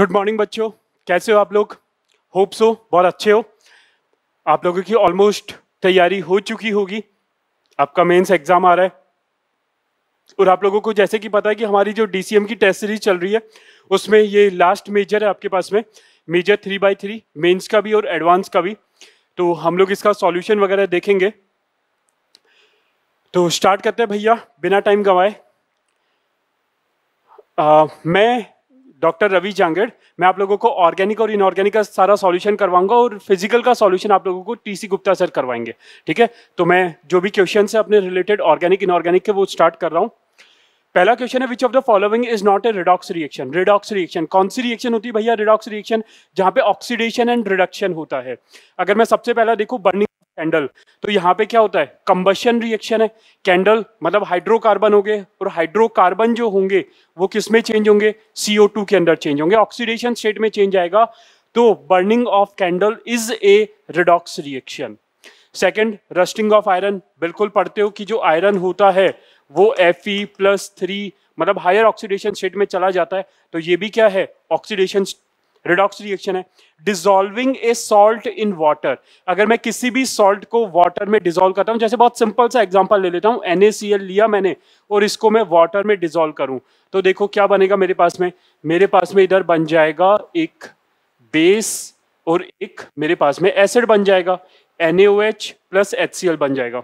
Good morning बच्चों कैसे हो आप लोग होप सो बहुत अच्छे हो आप लोगों की ऑलमोस्ट तैयारी हो चुकी होगी आपका मेंस एग्जाम आ रहा है और आप लोगों को जैसे कि पता है कि हमारी जो डीसीएम की टेस्ट सीरीज चल रही है उसमें ये लास्ट मेजर है आपके पास में measure three by three mains का भी और एडवांस का भी तो हम लोग इसका सॉल्यूशन वगैरह देखेंगे तो स्टार्ट करते हैं भैया बिना टाइम गंवाए मैं डॉक्टर रवि जांगड़ मैं आप लोगों को ऑर्गेनिक और इनऑर्गेनिक का सारा सॉल्यूशन करवाऊंगा और फिजिकल का सॉल्यूशन आप लोगों को टीसी गुप्ता सर करवाएंगे ठीक है तो मैं जो भी क्वेश्चन है अपने रिलेटेड ऑर्गेनिक इनऑर्गेनिक के वो स्टार्ट कर रहा हूँ पहला क्वेश्चन है which of the following is not a redox reaction redox reaction कौन सी रिएक्शन होती है भैया रिडॉक्स रिएक्शन जहां पे ऑक्सीडेशन एंड रिडक्शन होता है अगर मैं सबसे पहला देखू बर्निंग कैंडल तो यहाँ पे क्या होता है कंबशन रिएक्शन है कैंडल मतलब हाइड्रोकार्बन हो गए और हाइड्रोकार्बन जो होंगे वो किस में चेंज होंगे सीओ टू के अंदर चेंज होंगे ऑक्सीडेशन स्टेट में चेंज आएगा तो burning of candle is a redox reaction second rusting of iron बिल्कुल पढ़ते हो कि जो आयरन होता है वो एफ प्लस थ्री मतलब हायर ऑक्सीडेशन स्टेट में चला जाता है तो ये भी क्या है ऑक्सीडेशन रिडॉक्स रिएक्शन है dissolving a salt in water अगर मैं किसी भी सॉल्ट को वाटर में डिजोल्व करता हूँ जैसे बहुत सिंपल सा एग्जाम्पल ले लेता हूँ एन लिया मैंने और इसको मैं वाटर में डिजोल्व करूँ तो देखो क्या बनेगा मेरे पास में मेरे पास में इधर बन जाएगा एक बेस और एक मेरे पास में एसिड बन जाएगा NaOH प्लस HCl बन जाएगा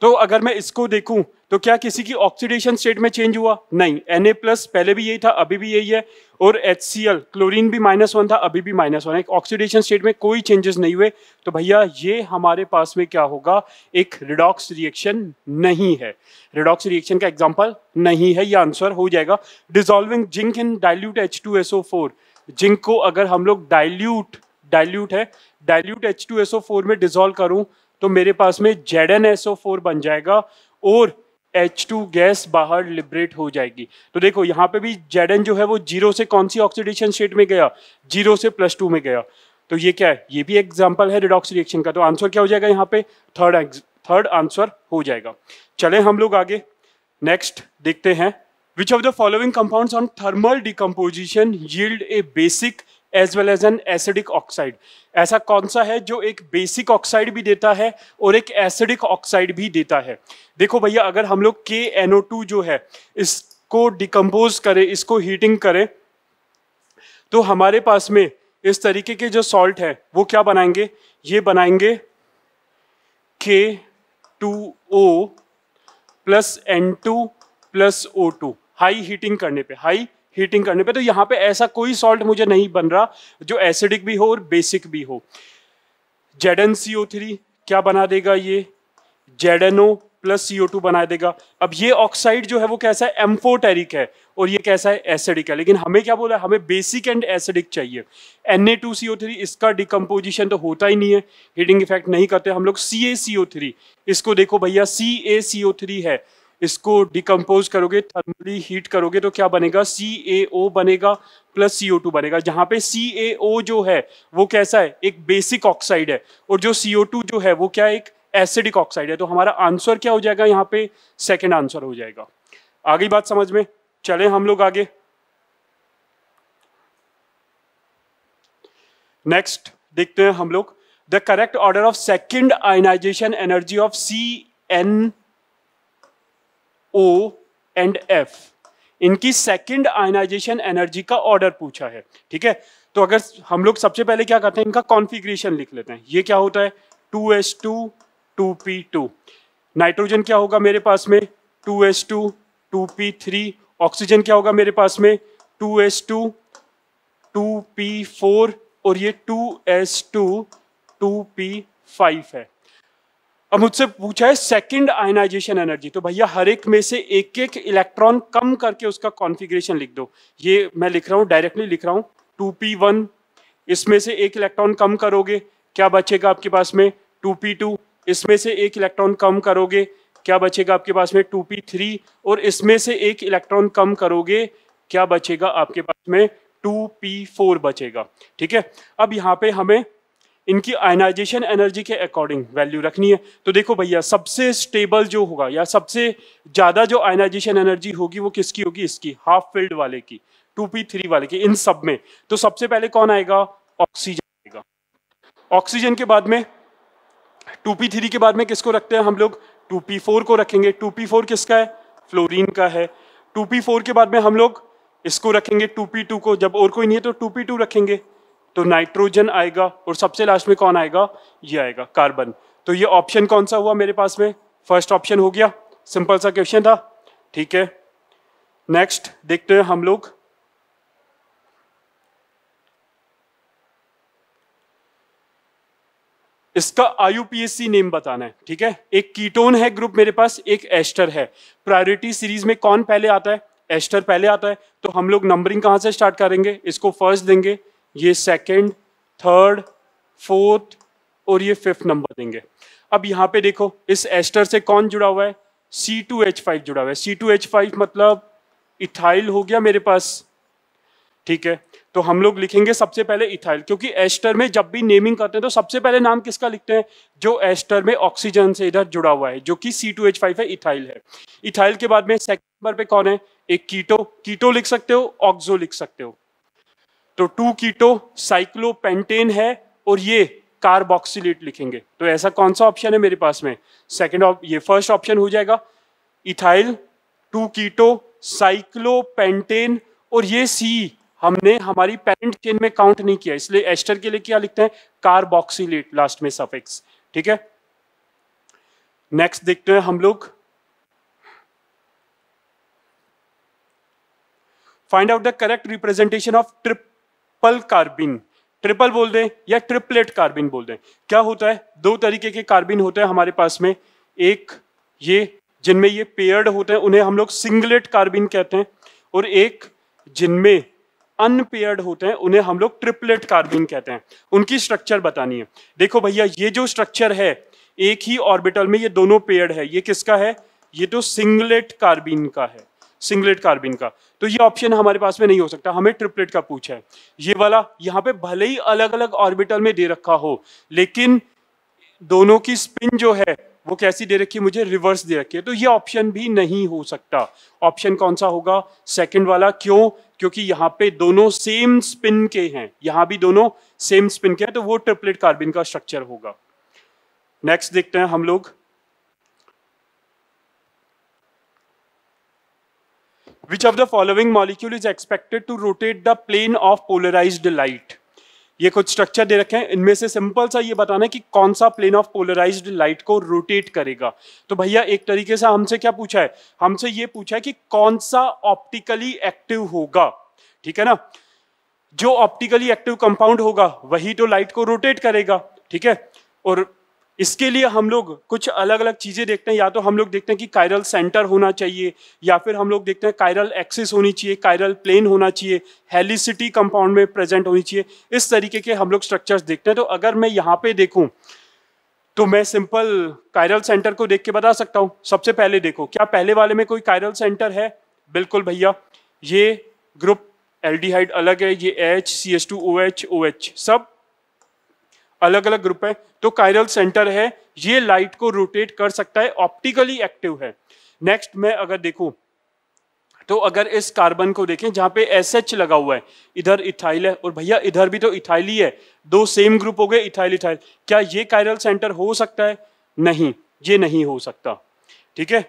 तो अगर मैं इसको देखूं तो क्या किसी की ऑक्सीडेशन स्टेट में चेंज हुआ नहीं एन प्लस पहले भी यही था अभी भी यही है और एच सी एल क्लोरिन भी माइनस वन था अभी भी माइनस वन है ऑक्सीडेशन स्टेट में कोई चेंजेस नहीं हुए तो भैया ये हमारे पास में क्या होगा एक रिडॉक्स रिएक्शन नहीं है रिडॉक्स रिएक्शन का एग्जाम्पल नहीं है यह आंसर हो जाएगा dissolving zinc in dilute H two S O four zinc को अगर हम लोग डायल्यूट डायल्यूट है डायल्यूट एच टू फोर में डिजोल्व करूं तो मेरे पास में जेड एन फोर बन जाएगा और H2 गैस बाहर लिबरेट हो जाएगी तो देखो यहाँ पे भी जेड जो है वो जीरो से कौन सी ऑक्सीडेशन स्टेट में गया जीरो से प्लस टू में गया तो ये क्या है ये भी एग्जाम्पल है रिडॉक्स रिएक्शन का तो आंसर क्या हो जाएगा यहाँ पे थर्ड थर्ड आंसर हो जाएगा चले हम लोग आगे नेक्स्ट देखते हैं which of the following compound on thermal decomposition yield a basic as well as an acidic oxide ऐसा कौन सा है जो एक बेसिक ऑक्साइड भी देता है और एक एसिडिक ऑक्साइड भी देता है देखो भैया अगर हम लोग के एनओ टू जो है इसको डिकम्पोज करें इसको हीटिंग करें तो हमारे पास में इस तरीके के जो सॉल्ट है वो क्या बनाएंगे ये बनाएंगे K two O plus N two plus O two high heating करने पे हाई हीटिंग करने पे तो यहाँ पे ऐसा कोई सॉल्ट मुझे नहीं बन रहा जो एसिडिक भी हो और बेसिक भी हो जेड एन थ्री क्या बना देगा ये Z N plus C two बना देगा अब ये ऑक्साइड जो है वो कैसा है एम्फोटेरिक है और ये कैसा है एसिडिक है लेकिन हमें क्या बोला है हमें बेसिक एंड एसिडिक चाहिए एन ए टू थ्री इसका डिकम्पोजिशन तो होता ही नहीं है हीटिंग इफेक्ट नहीं करते हम लोग सी ए थ्री इसको देखो भैया सी ए थ्री है इसको डिकम्पोज करोगे थर्मली हीट करोगे तो क्या बनेगा सी ए ओ बनेगा प्लस सी ओ टू बनेगा जहाँ पे सी ए ओ जो है वो कैसा है एक बेसिक ऑक्साइड है और जो सी ओ टू जो है वो क्या एक एसिडिक ऑक्साइड है तो हमारा आंसर क्या हो जाएगा यहाँ पे सेकेंड आंसर हो जाएगा आगे बात समझ में चले हम लोग आगे नेक्स्ट देखते हैं हम लोग the correct order of second ionization energy of C N O and F इनकी सेकंड आयनाइजेशन एनर्जी का ऑर्डर पूछा है ठीक है तो अगर हम लोग सबसे पहले क्या करते हैं इनका कॉन्फिग्रेशन लिख लेते हैं ये क्या होता है 2s2 2p2 नाइट्रोजन क्या होगा मेरे पास में 2s2 2p3 ऑक्सीजन क्या होगा मेरे पास में 2s2 2p4 और ये 2s2 2p5 है अब मुझसे पूछा है सेकंड आयनाइजेशन एनर्जी तो भैया हर एक में से एक एक इलेक्ट्रॉन कम करके उसका कॉन्फ़िगरेशन लिख दो ये मैं लिख रहा हूँ डायरेक्टली लिख रहा हूँ टू पी वन इसमें से एक इलेक्ट्रॉन कम करोगे क्या बचेगा आपके पास में टू पी टू इसमें से एक इलेक्ट्रॉन कम करोगे क्या बचेगा आपके पास में टू पी थ्री और इसमें से एक इलेक्ट्रॉन कम करोगे क्या बचेगा आपके पास में टू पी फोर बचेगा ठीक है अब यहाँ पे हमें इनकी आयनाइजेशन एनर्जी के अकॉर्डिंग वैल्यू रखनी है तो देखो भैया सबसे स्टेबल जो होगा या सबसे ज़्यादा जो आयनाइजेशन एनर्जी होगी वो किसकी होगी इसकी हाफ फील्ड वाले की टू पी थ्री वाले की इन सब में तो सबसे पहले कौन आएगा ऑक्सीजन आएगा ऑक्सीजन के बाद में टू पी थ्री के बाद में किसको रखते हैं हम लोग टू पी फोर को रखेंगे टू पी फोर किसका है फ्लोरिन का है टू पी फोर के बाद में हम लोग इसको रखेंगे टू पी टू को जब और कोई नहीं है तो टू पी टू रखेंगे तो नाइट्रोजन आएगा और सबसे लास्ट में कौन आएगा ये आएगा कार्बन तो ये ऑप्शन कौन सा हुआ मेरे पास में फर्स्ट ऑप्शन हो गया सिंपल सा क्वेश्चन था ठीक है नेक्स्ट देखते हैं हम लोग इसका आईयूपीएससी नेम बताना है ठीक है एक कीटोन है ग्रुप मेरे पास एक एस्टर है प्रायोरिटी सीरीज में कौन पहले आता है एस्टर पहले आता है तो हम लोग नंबरिंग कहां से स्टार्ट करेंगे इसको फर्स्ट देंगे ये सेकंड थर्ड फोर्थ और ये फिफ्थ नंबर देंगे अब यहाँ पे देखो इस एस्टर से कौन जुड़ा हुआ है सी टू एच फाइव जुड़ा हुआ है सी टू एच फाइव मतलब इथाइल हो गया मेरे पास ठीक है तो हम लोग लिखेंगे सबसे पहले इथाइल क्योंकि एस्टर में जब भी नेमिंग करते हैं तो सबसे पहले नाम किसका लिखते हैं जो एस्टर में ऑक्सीजन से इधर जुड़ा हुआ है जो कि सी टू एच फाइव है इथाइल है इथाइल के बाद में सेकंड नंबर पे कौन है एक कीटो कीटो लिख सकते हो ऑक्सो लिख सकते हो तो टू कीटो साइक्लोपेंटेन है और ये कार्बोक्सिलेट लिखेंगे तो ऐसा कौन सा ऑप्शन है मेरे पास में सेकेंड ये फर्स्ट ऑप्शन हो जाएगा इथाइल टू कीटो साइक्लोपेंटेन और ये सी हमने हमारी पेरेंट चेन में काउंट नहीं किया इसलिए एस्टर के लिए क्या लिखते हैं कार्बोक्सिलेट लास्ट में सफिक्स ठीक है नेक्स्ट देखते हैं हम लोग find out the correct representation of trip triple carbene triple बोल दें या ट्रिपलेट कार्बिन बोल दें क्या होता है दो तरीके के कार्बिन होते हैं हमारे पास में एक ये जिनमें ये पेयर्ड होते हैं उन्हें हम लोग सिंगलेट कार्बिन कहते हैं और एक जिनमें अनपेयर्ड होते हैं उन्हें हम लोग ट्रिपलेट कार्बिन कहते हैं उनकी स्ट्रक्चर बतानी है देखो भैया ये जो स्ट्रक्चर है एक ही ऑर्बिटल में ये दोनों पेयर्ड है ये किसका है ये तो सिंगलेट कार्बिन का है सिंगलेट कार्बिन का तो ये ऑप्शन हमारे पास में नहीं हो सकता हमें ट्रिपलेट का पूछा है ये वाला यहाँ पे भले ही अलग अलग ऑर्बिटल में दे रखा हो लेकिन दोनों की स्पिन जो है वो कैसी दे रखी है मुझे रिवर्स दे रखी है तो ये ऑप्शन भी नहीं हो सकता ऑप्शन कौन सा होगा सेकंड वाला क्यों क्योंकि यहाँ पे दोनों सेम स्पिन के हैं यहाँ भी दोनों सेम स्पिन के हैं तो वो ट्रिपलेट कार्बिन का स्ट्रक्चर होगा नेक्स्ट देखते हैं हम लोग which of the following molecule is expected to rotate the plane of polarized light ये कुछ स्ट्रक्चर दे रखे हैं इनमें से सिंपल सा ये बताना है कि कौन सा प्लेन ऑफ पोलराइज्ड लाइट को रोटेट करेगा तो भैया एक तरीके से हमसे क्या पूछा है हमसे ये पूछा है कि कौन सा ऑप्टिकली एक्टिव होगा ठीक है ना जो ऑप्टिकली एक्टिव कंपाउंड होगा वही तो लाइट को रोटेट करेगा ठीक है और इसके लिए हम लोग कुछ अलग अलग चीज़ें देखते हैं या तो हम लोग देखते हैं कि कायरल सेंटर होना चाहिए या फिर हम लोग देखते हैं कायरल एक्सिस होनी चाहिए कायरल प्लेन होना चाहिए हेलीसिटी कंपाउंड में प्रेजेंट होनी चाहिए इस तरीके के हम लोग स्ट्रक्चर्स देखते हैं तो अगर मैं यहाँ पे देखूँ तो मैं सिंपल कायरल सेंटर को देख के बता सकता हूँ सबसे पहले देखो क्या पहले वाले में कोई कायरल सेंटर है बिल्कुल भैया ये ग्रुप एल्डिहाइड अलग है ये H C S two O H O H सब अलग अलग ग्रुप है तो कायरल सेंटर है ये लाइट को रोटेट कर सकता है ऑप्टिकली एक्टिव है नेक्स्ट मैं अगर देखूं तो अगर इस कार्बन को देखें जहां पे एस एच लगा हुआ है इधर इथाइल है और भैया इधर भी तो इथाइल ही है दो सेम ग्रुप हो गए इथाइल इथाइल क्या ये कायरल सेंटर हो सकता है नहीं ये नहीं हो सकता ठीक है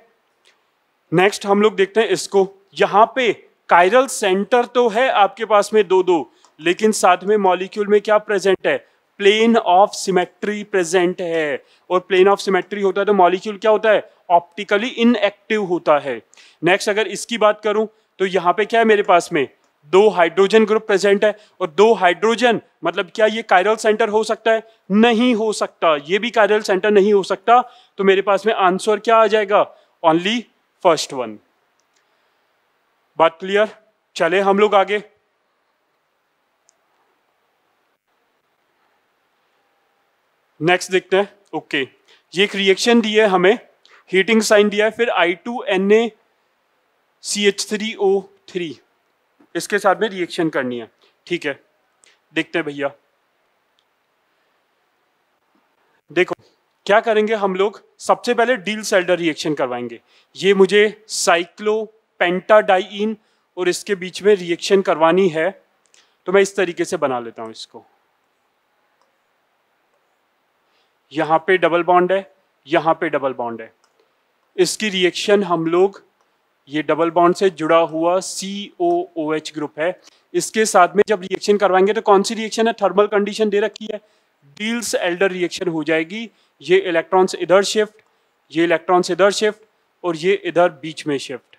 नेक्स्ट हम लोग देखते हैं इसको यहाँ पे कायरल सेंटर तो है आपके पास में दो दो लेकिन साथ में मॉलिक्यूल में क्या प्रेजेंट है प्लेन ऑफ सिमेट्री प्रेजेंट है और प्लेन ऑफ सिमेट्री होता है तो मॉलिक्यूल क्या होता है ऑप्टिकली इनएक्टिव होता है नेक्स्ट अगर इसकी बात करूं तो यहाँ पे क्या है मेरे पास में दो हाइड्रोजन ग्रुप प्रेजेंट है और दो हाइड्रोजन मतलब क्या ये कायरल सेंटर हो सकता है नहीं हो सकता ये भी कायरल सेंटर नहीं हो सकता तो मेरे पास में आंसर क्या आ जाएगा ओनली फर्स्ट वन बात क्लियर चले हम लोग आगे नेक्स्ट देखते हैं ओके okay. ये एक रिएक्शन दी है हमें हीटिंग साइन दिया है फिर I two N A C H three O three इसके साथ में रिएक्शन करनी है ठीक है देखते हैं भैया देखो क्या करेंगे हम लोग सबसे पहले डील सेल्डर रिएक्शन करवाएंगे ये मुझे साइक्लो पेंटाडाइन और इसके बीच में रिएक्शन करवानी है तो मैं इस तरीके से बना लेता हूं इसको यहाँ पे डबल बॉन्ड है यहाँ पे डबल बॉन्ड है इसकी रिएक्शन हम लोग ये डबल बॉन्ड से जुड़ा हुआ सी ओ ओ एच ग्रुप है इसके साथ में जब रिएक्शन करवाएंगे तो कौन सी रिएक्शन है थर्मल कंडीशन दे रखी है डील्स एल्डर रिएक्शन हो जाएगी ये इलेक्ट्रॉन्स इधर शिफ्ट ये इलेक्ट्रॉन्स इधर शिफ्ट और ये इधर बीच में शिफ्ट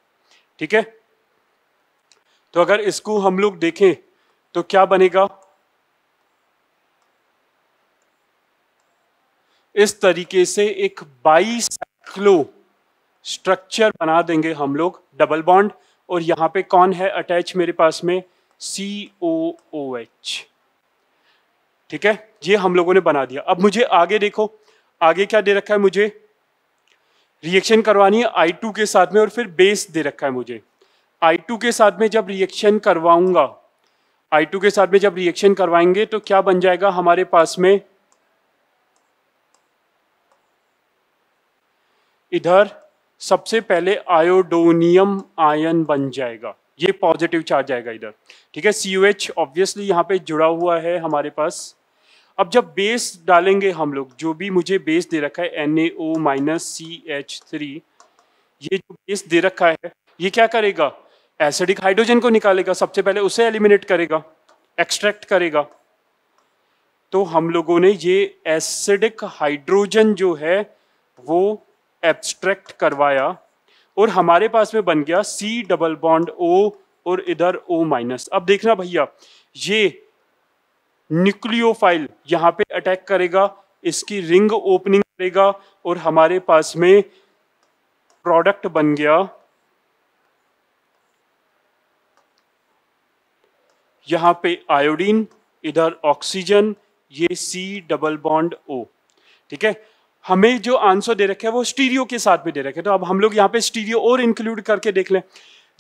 ठीक है तो अगर इसको हम लोग देखें तो क्या बनेगा इस तरीके से एक बाईसाइक्लो स्ट्रक्चर बना देंगे हम लोग डबल बॉन्ड और यहाँ पे कौन है अटैच मेरे पास में सी ओ ओ एच ठीक है ये हम लोगों ने बना दिया अब मुझे आगे देखो आगे क्या दे रखा है मुझे रिएक्शन करवानी है आई टू के साथ में और फिर बेस दे रखा है मुझे आई टू के साथ में जब रिएक्शन करवाऊंगा आई टू के साथ में जब रिएक्शन करवाएंगे तो क्या बन जाएगा हमारे पास में इधर सबसे पहले आयोडोनियम आयन बन जाएगा ये पॉजिटिव चार्ज आएगा इधर ठीक है सी यू एच ऑब्वियसली यहाँ पे जुड़ा हुआ है हमारे पास अब जब बेस डालेंगे हम लोग जो भी मुझे बेस दे रखा है N A O minus C H three ये जो बेस दे रखा है ये क्या करेगा एसिडिक हाइड्रोजन को निकालेगा सबसे पहले उसे एलिमिनेट करेगा एक्सट्रैक्ट करेगा तो हम लोगों ने ये एसिडिक हाइड्रोजन जो है वो एब्स्ट्रैक्ट करवाया और हमारे पास में बन गया सी डबल बॉन्ड ओ और इधर ओ माइनस अब देखना भैया ये न्यूक्लियोफाइल यहाँ पे अटैक करेगा इसकी रिंग ओपनिंग करेगा और हमारे पास में प्रोडक्ट बन गया यहाँ पे आयोडीन इधर ऑक्सीजन ये सी डबल बॉन्ड ओ ठीक है हमें जो आंसर दे रखे है वो स्टीरियो के साथ भी दे रखे तो अब हम लोग यहाँ पे स्टीरियो और इंक्लूड करके देख लें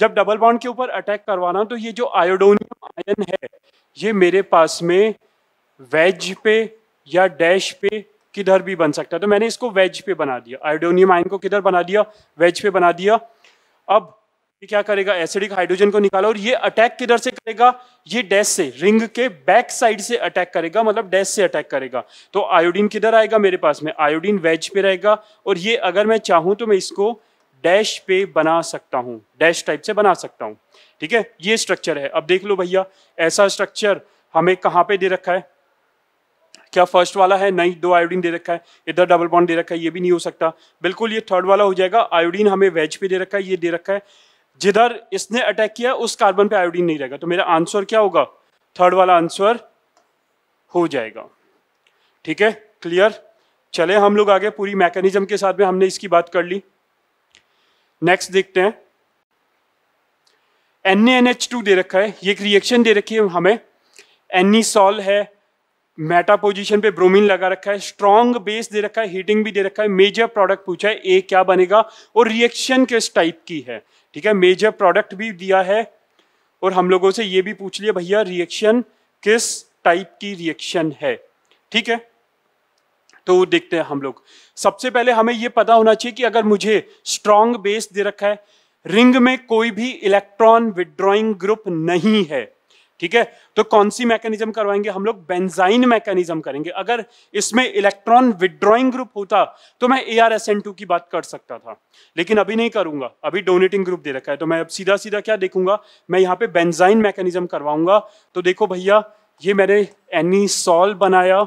जब डबल बाउंड के ऊपर अटैक करवाना तो ये जो आयोडोनियम आयन है ये मेरे पास में वेज पे या डैश पे किधर भी बन सकता है तो मैंने इसको वेज पे बना दिया आयोडोनियम आयन को किधर बना दिया वेज पे बना दिया अब ये क्या करेगा एसिडिक हाइड्रोजन को निकाला और ये अटैक किधर से करेगा ये डैश से रिंग के बैक साइड से अटैक करेगा मतलब डैश से अटैक करेगा तो आयोडीन किधर आएगा मेरे पास में आयोडीन वेज पे रहेगा और ये अगर मैं चाहूँ तो मैं इसको डैश पे बना सकता हूँ डैश टाइप से बना सकता हूँ ठीक है ये स्ट्रक्चर है अब देख लो भैया ऐसा स्ट्रक्चर हमें कहाँ पे दे रखा है क्या फर्स्ट वाला है नहीं दो आयोडीन दे रखा है इधर डबल बॉन्ड दे रखा है ये भी नहीं हो सकता बिल्कुल ये थर्ड वाला हो जाएगा आयोडीन हमें वेज पे दे रखा है ये दे रखा है जिधर इसने अटैक किया उस कार्बन पे आयोडीन नहीं रहेगा तो मेरा आंसर क्या होगा थर्ड वाला आंसर हो जाएगा ठीक है क्लियर चले हम लोग आगे पूरी मैकेनिज्म के साथ में हमने इसकी बात कर ली नेक्स्ट देखते हैं एन दे रखा है ये एक रिएक्शन दे रखी है हमें सॉल e है मेटा पोजीशन पे ब्रोमीन लगा रखा है स्ट्रॉन्ग बेस दे रखा है हीटिंग भी दे रखा है मेजर प्रोडक्ट पूछा है ए क्या बनेगा और रिएक्शन किस टाइप की है ठीक है मेजर प्रोडक्ट भी दिया है और हम लोगों से ये भी पूछ लिया भैया रिएक्शन किस टाइप की रिएक्शन है ठीक है तो देखते हैं हम लोग सबसे पहले हमें यह पता होना चाहिए कि अगर मुझे स्ट्रॉन्ग बेस दे रखा है रिंग में कोई भी इलेक्ट्रॉन विड्रॉइंग ग्रुप नहीं है ठीक है तो कौन सी मैकेनिज्म करवाएंगे हम लोग बेंजाइन मैकेनिज्म करेंगे अगर इसमें इलेक्ट्रॉन विड्रॉइंग ग्रुप होता तो मैं A R S N two की बात कर सकता था लेकिन अभी नहीं करूंगा अभी डोनेटिंग ग्रुप दे रखा है तो मैं अब सीधा सीधा क्या देखूंगा मैं यहाँ पे बेंजाइन मैकेनिज्म करवाऊंगा तो देखो भैया ये मैंने एनी सॉल बनाया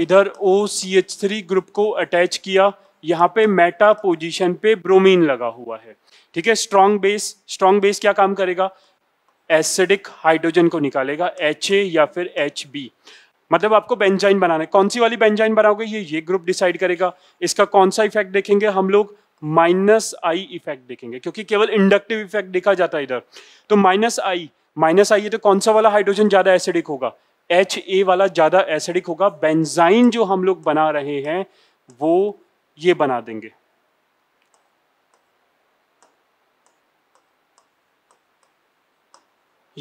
इधर O C H three group को अटैच किया यहाँ पे मेटा पोजिशन पे ब्रोमीन लगा हुआ है ठीक है स्ट्रॉन्ग बेस स्ट्रॉन्ग बेस क्या काम करेगा एसिडिक हाइड्रोजन को निकालेगा एच या फिर एच बी मतलब आपको बेंजाइन बनाना है कौन सी वाली बेंजाइन बनाओगे ये ये ग्रुप डिसाइड करेगा इसका कौन सा इफेक्ट देखेंगे हम लोग माइनस आई इफेक्ट देखेंगे क्योंकि केवल इंडक्टिव इफेक्ट देखा जाता है इधर तो माइनस आई माइनस आई है तो कौन सा वाला हाइड्रोजन ज़्यादा एसिडिक होगा एच ए वाला ज़्यादा एसिडिक होगा बेंजाइन जो हम लोग बना रहे हैं वो ये बना देंगे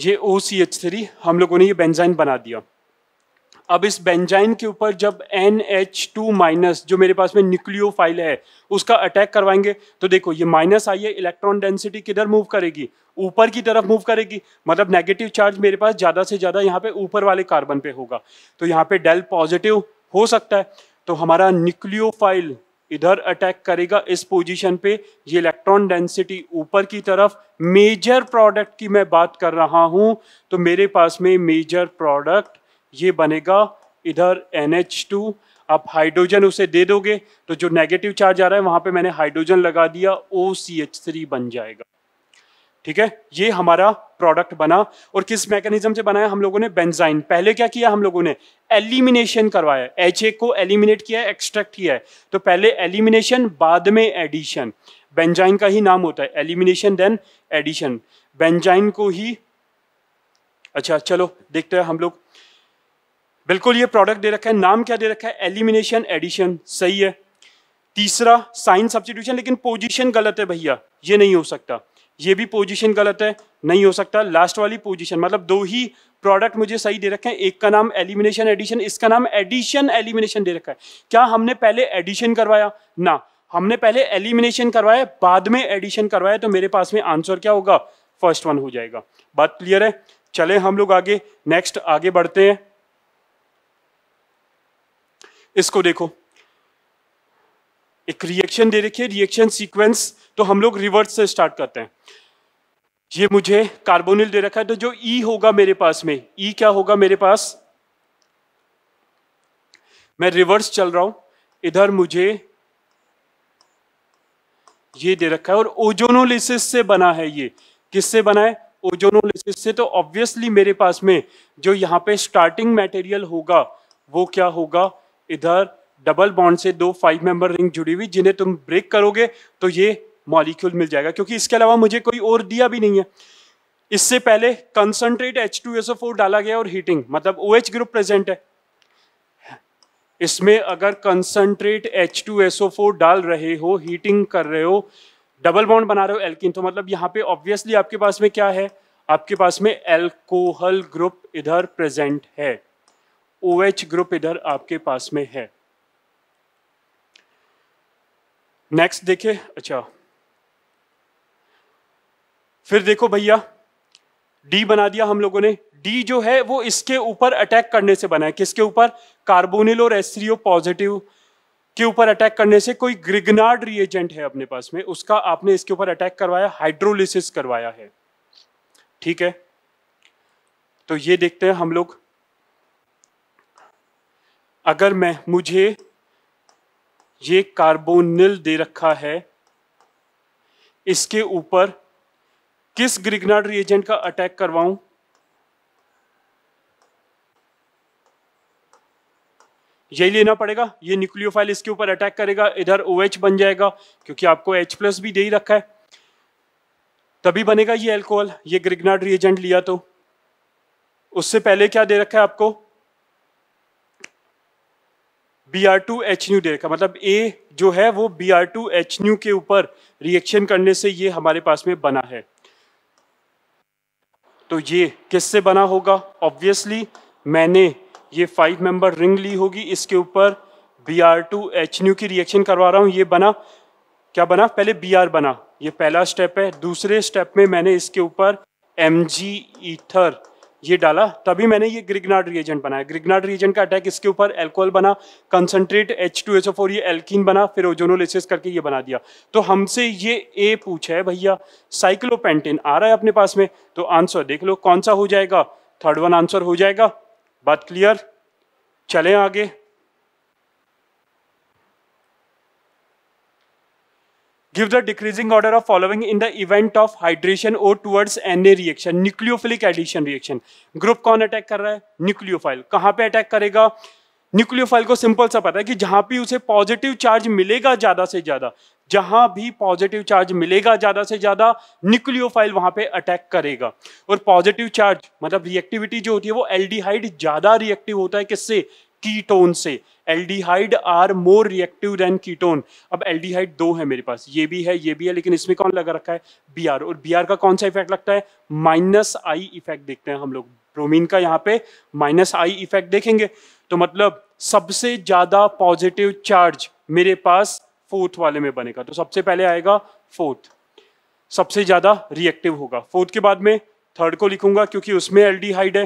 ये ओ सी एच थ्री हम लोगों ने ये बेंजाइन बना दिया अब इस बेंजाइन के ऊपर जब एन एच टू माइनस जो मेरे पास में न्यूक्लियो फाइल है उसका अटैक करवाएंगे तो देखो ये माइनस आई है इलेक्ट्रॉन डेंसिटी किधर मूव करेगी ऊपर की तरफ मूव करेगी मतलब नेगेटिव चार्ज मेरे पास ज़्यादा से ज़्यादा यहाँ पे ऊपर वाले कार्बन पे होगा तो यहाँ पे डेल पॉजिटिव हो सकता है तो हमारा न्यूक्लियो फाइल इधर अटैक करेगा इस पोजीशन पे ये इलेक्ट्रॉन डेंसिटी ऊपर की तरफ मेजर प्रोडक्ट की मैं बात कर रहा हूं तो मेरे पास में मेजर प्रोडक्ट ये बनेगा इधर NH2 आप हाइड्रोजन उसे दे दोगे तो जो नेगेटिव चार्ज आ रहा है वहां पे मैंने हाइड्रोजन लगा दिया ओ बन जाएगा ठीक है ये हमारा प्रोडक्ट बना और किस मैकेनिज्म से बनाया हम लोगों ने बेंजाइन पहले क्या किया हम लोगों ने एलिमिनेशन करवाया एच को एलिमिनेट किया एक्सट्रैक्ट किया है तो पहले एलिमिनेशन बाद में एडिशन बेंजाइन का ही नाम होता है एलिमिनेशन देन एडिशन बेंजाइन को ही अच्छा चलो देखते हैं हम लोग बिल्कुल ये प्रोडक्ट दे रखा है नाम क्या दे रखा है एलिमिनेशन एडिशन सही है तीसरा साइन सब्सिट्यूशन लेकिन पोजीशन गलत है भैया ये नहीं हो सकता ये भी पोजीशन गलत है नहीं हो सकता लास्ट वाली पोजीशन मतलब दो ही प्रोडक्ट मुझे सही दे रखे हैं एक का नाम एलिमिनेशन एडिशन इसका नाम एडिशन एलिमिनेशन दे रखा है क्या हमने पहले एडिशन करवाया ना हमने पहले एलिमिनेशन करवाया बाद में एडिशन करवाया तो मेरे पास में आंसर क्या होगा फर्स्ट वन हो जाएगा बात क्लियर है चले हम लोग आगे नेक्स्ट आगे बढ़ते हैं इसको देखो एक रिएक्शन दे रखी है रिएक्शन सीक्वेंस तो हम लोग रिवर्स से स्टार्ट करते हैं ये मुझे कार्बोनिल दे रखा है तो जो ई e होगा मेरे पास में ई e क्या होगा मेरे पास मैं रिवर्स चल रहा हूं इधर मुझे ये दे रखा है और ओजोनोलिसिस से बना है ये किससे बना है ओजोनोलिसिस से तो ऑब्वियसली मेरे पास में जो यहाँ पे स्टार्टिंग मटेरियल होगा वो क्या होगा इधर डबल बॉन्ड से दो फाइव मेंबर रिंग जुड़ी हुई जिन्हें तुम ब्रेक करोगे तो ये मॉलिक्यूल मिल जाएगा क्योंकि इसके अलावा मुझे कोई और दिया भी नहीं है इससे पहले concentrate H two S O four डाला गया और हीटिंग मतलब ओ OH ग्रुप प्रेजेंट है इसमें अगर concentrate H two S O four डाल रहे हो हीटिंग कर रहे हो डबल बॉन्ड बना रहे हो एल्किन तो मतलब यहाँ पे ऑब्वियसली आपके पास में क्या है आपके पास में एल्कोहल ग्रुप इधर प्रेजेंट है ओ OH ग्रुप इधर आपके पास में है नेक्स्ट देखे अच्छा फिर देखो भैया डी बना दिया हम लोगों ने डी जो है वो इसके ऊपर अटैक करने से बना है किसके ऊपर कार्बोनिल और एस्ट्रियो पॉजिटिव के ऊपर अटैक करने से कोई ग्रिगनार्ड रिएजेंट है अपने पास में उसका आपने इसके ऊपर अटैक करवाया हाइड्रोलिसिस करवाया है ठीक है तो ये देखते हैं हम लोग अगर मैं मुझे ये कार्बोनिल दे रखा है इसके ऊपर किस ग्रिगनाड रिएजेंट का अटैक करवाऊं यही लेना पड़ेगा ये न्यूक्लियोफाइल इसके ऊपर अटैक करेगा इधर ओ OH बन जाएगा क्योंकि आपको H प्लस भी दे ही रखा है तभी बनेगा ये एल्कोहल ये ग्रिगनाड रिएजेंट लिया तो उससे पहले क्या दे रखा है आपको B R two H nu देगा मतलब ए जो है वो B R two H nu के ऊपर रिएक्शन करने से ये हमारे पास में बना है तो ये किससे बना होगा ऑब्वियसली मैंने ये फाइव मेंबर रिंग ली होगी इसके ऊपर B R two H nu की रिएक्शन करवा रहा हूँ ये बना क्या बना पहले बी आर बना ये पहला स्टेप है दूसरे स्टेप में मैंने इसके ऊपर एम जी ईथर ये डाला तभी मैंने ये ग्रिगनाड रिएजेंट बनाया ग्रिगनाड रिएजेंट का अटैक इसके ऊपर एल्कोहल बना concentrate H two S O four ये एल्किन बना फिर ओजोनोलिसिस करके ये बना दिया तो हमसे ये ए पूछा है भैया साइक्लोपेंटिन आ रहा है अपने पास में तो आंसर देख लो कौन सा हो जाएगा थर्ड वन आंसर हो जाएगा बात क्लियर चले आगे Give the decreasing order of following in the event of hydration or towards NA reaction, nucleophilic addition reaction. Group कौन अटैक कर रहा है न्यूक्लियोफाइल कहाँ पे अटैक करेगा न्यूक्लियोफाइल को सिंपल सा पता है कि जहां भी उसे पॉजिटिव चार्ज मिलेगा ज्यादा से ज्यादा जहां भी पॉजिटिव चार्ज मिलेगा ज्यादा से ज्यादा न्यूक्लियोफाइल वहां पे अटैक करेगा और पॉजिटिव चार्ज मतलब रिएक्टिविटी जो होती है वो एल्डिहाइड ज्यादा रिएक्टिव होता है किससे कीटोन से aldehyde are more reactive than ketone अब एल्डिहाइड दो है मेरे पास ये भी है ये भी है लेकिन इसमें कौन लगा रखा है बी आर और बी आर का कौन सा इफेक्ट लगता है माइनस आई इफेक्ट देखते हैं हम लोग ब्रोमीन का यहाँ पे माइनस आई इफेक्ट देखेंगे तो मतलब सबसे ज्यादा पॉजिटिव चार्ज मेरे पास फोर्थ वाले में बनेगा तो सबसे पहले आएगा फोर्थ सबसे ज्यादा रिएक्टिव होगा फोर्थ के बाद में थर्ड को लिखूंगा क्योंकि उसमें एल्डिहाइड है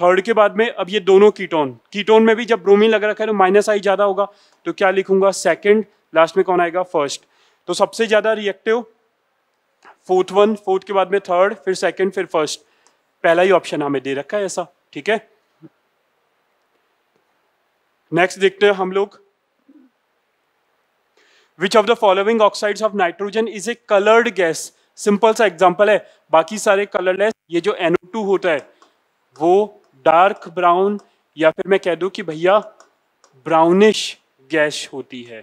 थर्ड के बाद में अब ये दोनों कीटोन कीटोन में भी जब ब्रोमीन लग रखा है तो माइनस आई ज़्यादा होगा तो क्या लिखूंगा सेकंड लास्ट में कौन आएगा फर्स्ट तो सबसे ज़्यादा रिएक्टिव फोर्थ वन फोर्थ के बाद में थर्ड फिर सेकंड फिर फर्स्ट पहला ही ऑप्शन हमें दे रखा है ऐसा ठीक है नेक्स्ट देखते हैं हम लोग which of the following oxides of nitrogen is a coloured gas simple सा एग्जाम्पल है बाकी सारे कलरलेस ये जो एनओ होता है वो डार्क ब्राउन या फिर मैं कह दूं कि भैया ब्राउनिश गैस होती है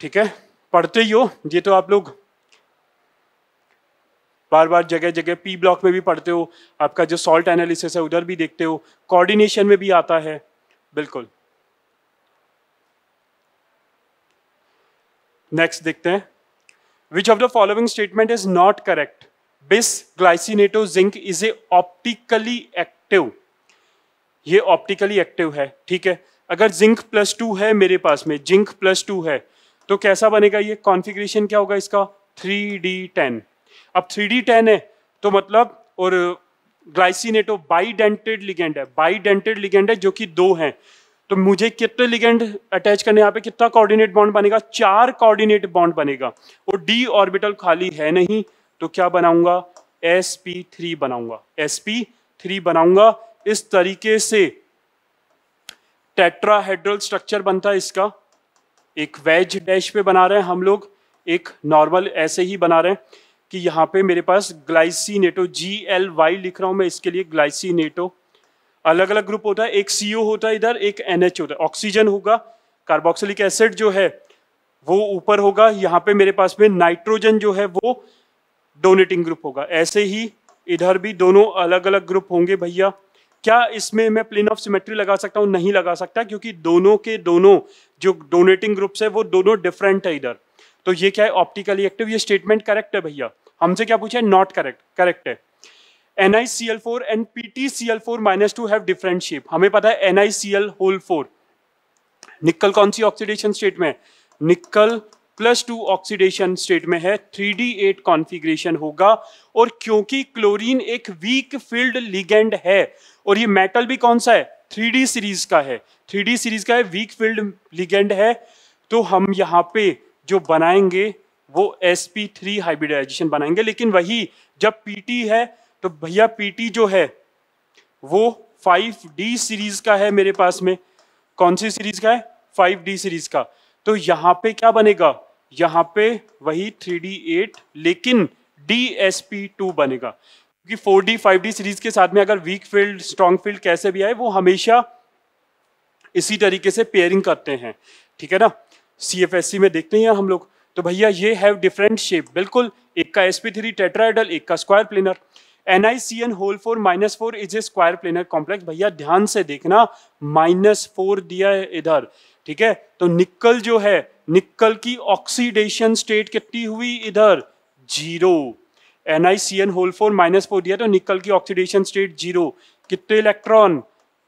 ठीक है पढ़ते ही हो ये तो आप लोग बार बार जगह जगह पी ब्लॉक में भी पढ़ते हो आपका जो सॉल्ट एनालिसिस है उधर भी देखते हो कोऑर्डिनेशन में भी आता है बिल्कुल नेक्स्ट देखते हैं which of the following statement is not correct bisglycinato zinc is a optically active ये ऑप्टिकली एक्टिव है ठीक है अगर जिंक प्लस टू है मेरे पास में जिंक प्लस टू है तो कैसा बनेगा ये कॉन्फिग्रेशन क्या होगा इसका थ्री डी टेन अब थ्री डी टेन है तो मतलब और ग्लाइसिनेटो बाईडेंटेड लिगेंड है बाईडेंटेड लिगेंड है जो कि दो हैं तो मुझे कितने लिगेंड अटैच करने यहाँ पे कितना कोऑर्डिनेट बॉन्ड बनेगा चार कोऑर्डिनेट बॉन्ड बनेगा और डी ऑर्बिटल खाली है नहीं तो क्या बनाऊंगा एस पी थ्री बनाऊंगा एस पी थ्री बनाऊंगा इस तरीके से टेट्राहेड्रल स्ट्रक्चर बनता है इसका एक वेज डैश पे बना रहे हैं हम लोग एक नॉर्मल ऐसे ही बना रहे हैं कि यहाँ पे मेरे पास glycinato G L Y लिख रहा हूँ मैं इसके लिए ग्लाइसी नेटो अलग अलग ग्रुप होता है एक सी होता है इधर एक एन होता है ऑक्सीजन होगा कार्बोक्सिलिक एसिड जो है वो ऊपर होगा यहाँ पे मेरे पास में नाइट्रोजन जो है वो डोनेटिंग ग्रुप होगा ऐसे ही इधर भी दोनों अलग अलग ग्रुप होंगे भैया क्या इसमें मैं प्लेन ऑफ सिमेट्री लगा सकता हूँ नहीं लगा सकता क्योंकि दोनों के दोनों जो डोनेटिंग ग्रुप्स है वो दोनों डिफरेंट है इधर तो ये क्या है ऑप्टिकली एक्टिव ये स्टेटमेंट करेक्ट है भैया हमसे क्या पूछा है नॉट करेक्ट करेक्ट है N I C L four and P T C L four minus two have different shape हमें पता है N I C L whole four nickel कौन सी ऑक्सीडेशन स्टेट में nickel plus two oxidation state में है three D eight configuration होगा और क्योंकि क्लोरीन एक वीक फील्ड लिगेंड है और ये मेटल भी कौन सा है थ्री डी सीरीज का है थ्री डी सीरीज का है वीक फील्ड लिगेंड है तो हम यहाँ पे जो बनाएंगे वो एस पी थ्री हाइब्रिडाइजेशन बनाएंगे लेकिन वही जब पीटी है तो भैया टी जो है वो फाइव डी सीरीज का है मेरे पास में कौन सी सीरीज का है फाइव डी सीरीज का तो यहाँ पे क्या बनेगा यहाँ पे वही थ्री डी एट लेकिन डी एस पी टू बनेगा क्योंकि four D five D series के साथ में अगर वीक फील्ड स्ट्रॉन्ग फील्ड कैसे भी आए वो हमेशा इसी तरीके से पेयरिंग करते हैं ठीक है ना सी एफ एस सी में देखते हैं हम लोग तो भैया ये हैव डिफरेंट शेप बिल्कुल एक का एसपी थ्री टेट्राइडल एक का square planar N I C N whole four minus four is a square planar complex भैया ध्यान से देखना माइनस फोर दिया है इधर ठीक है तो निकल जो है निकल की ऑक्सीडेशन स्टेट कितनी हुई इधर zero N I C N whole four minus four दिया तो निकल की ऑक्सीडेशन स्टेट जीरो कितने electron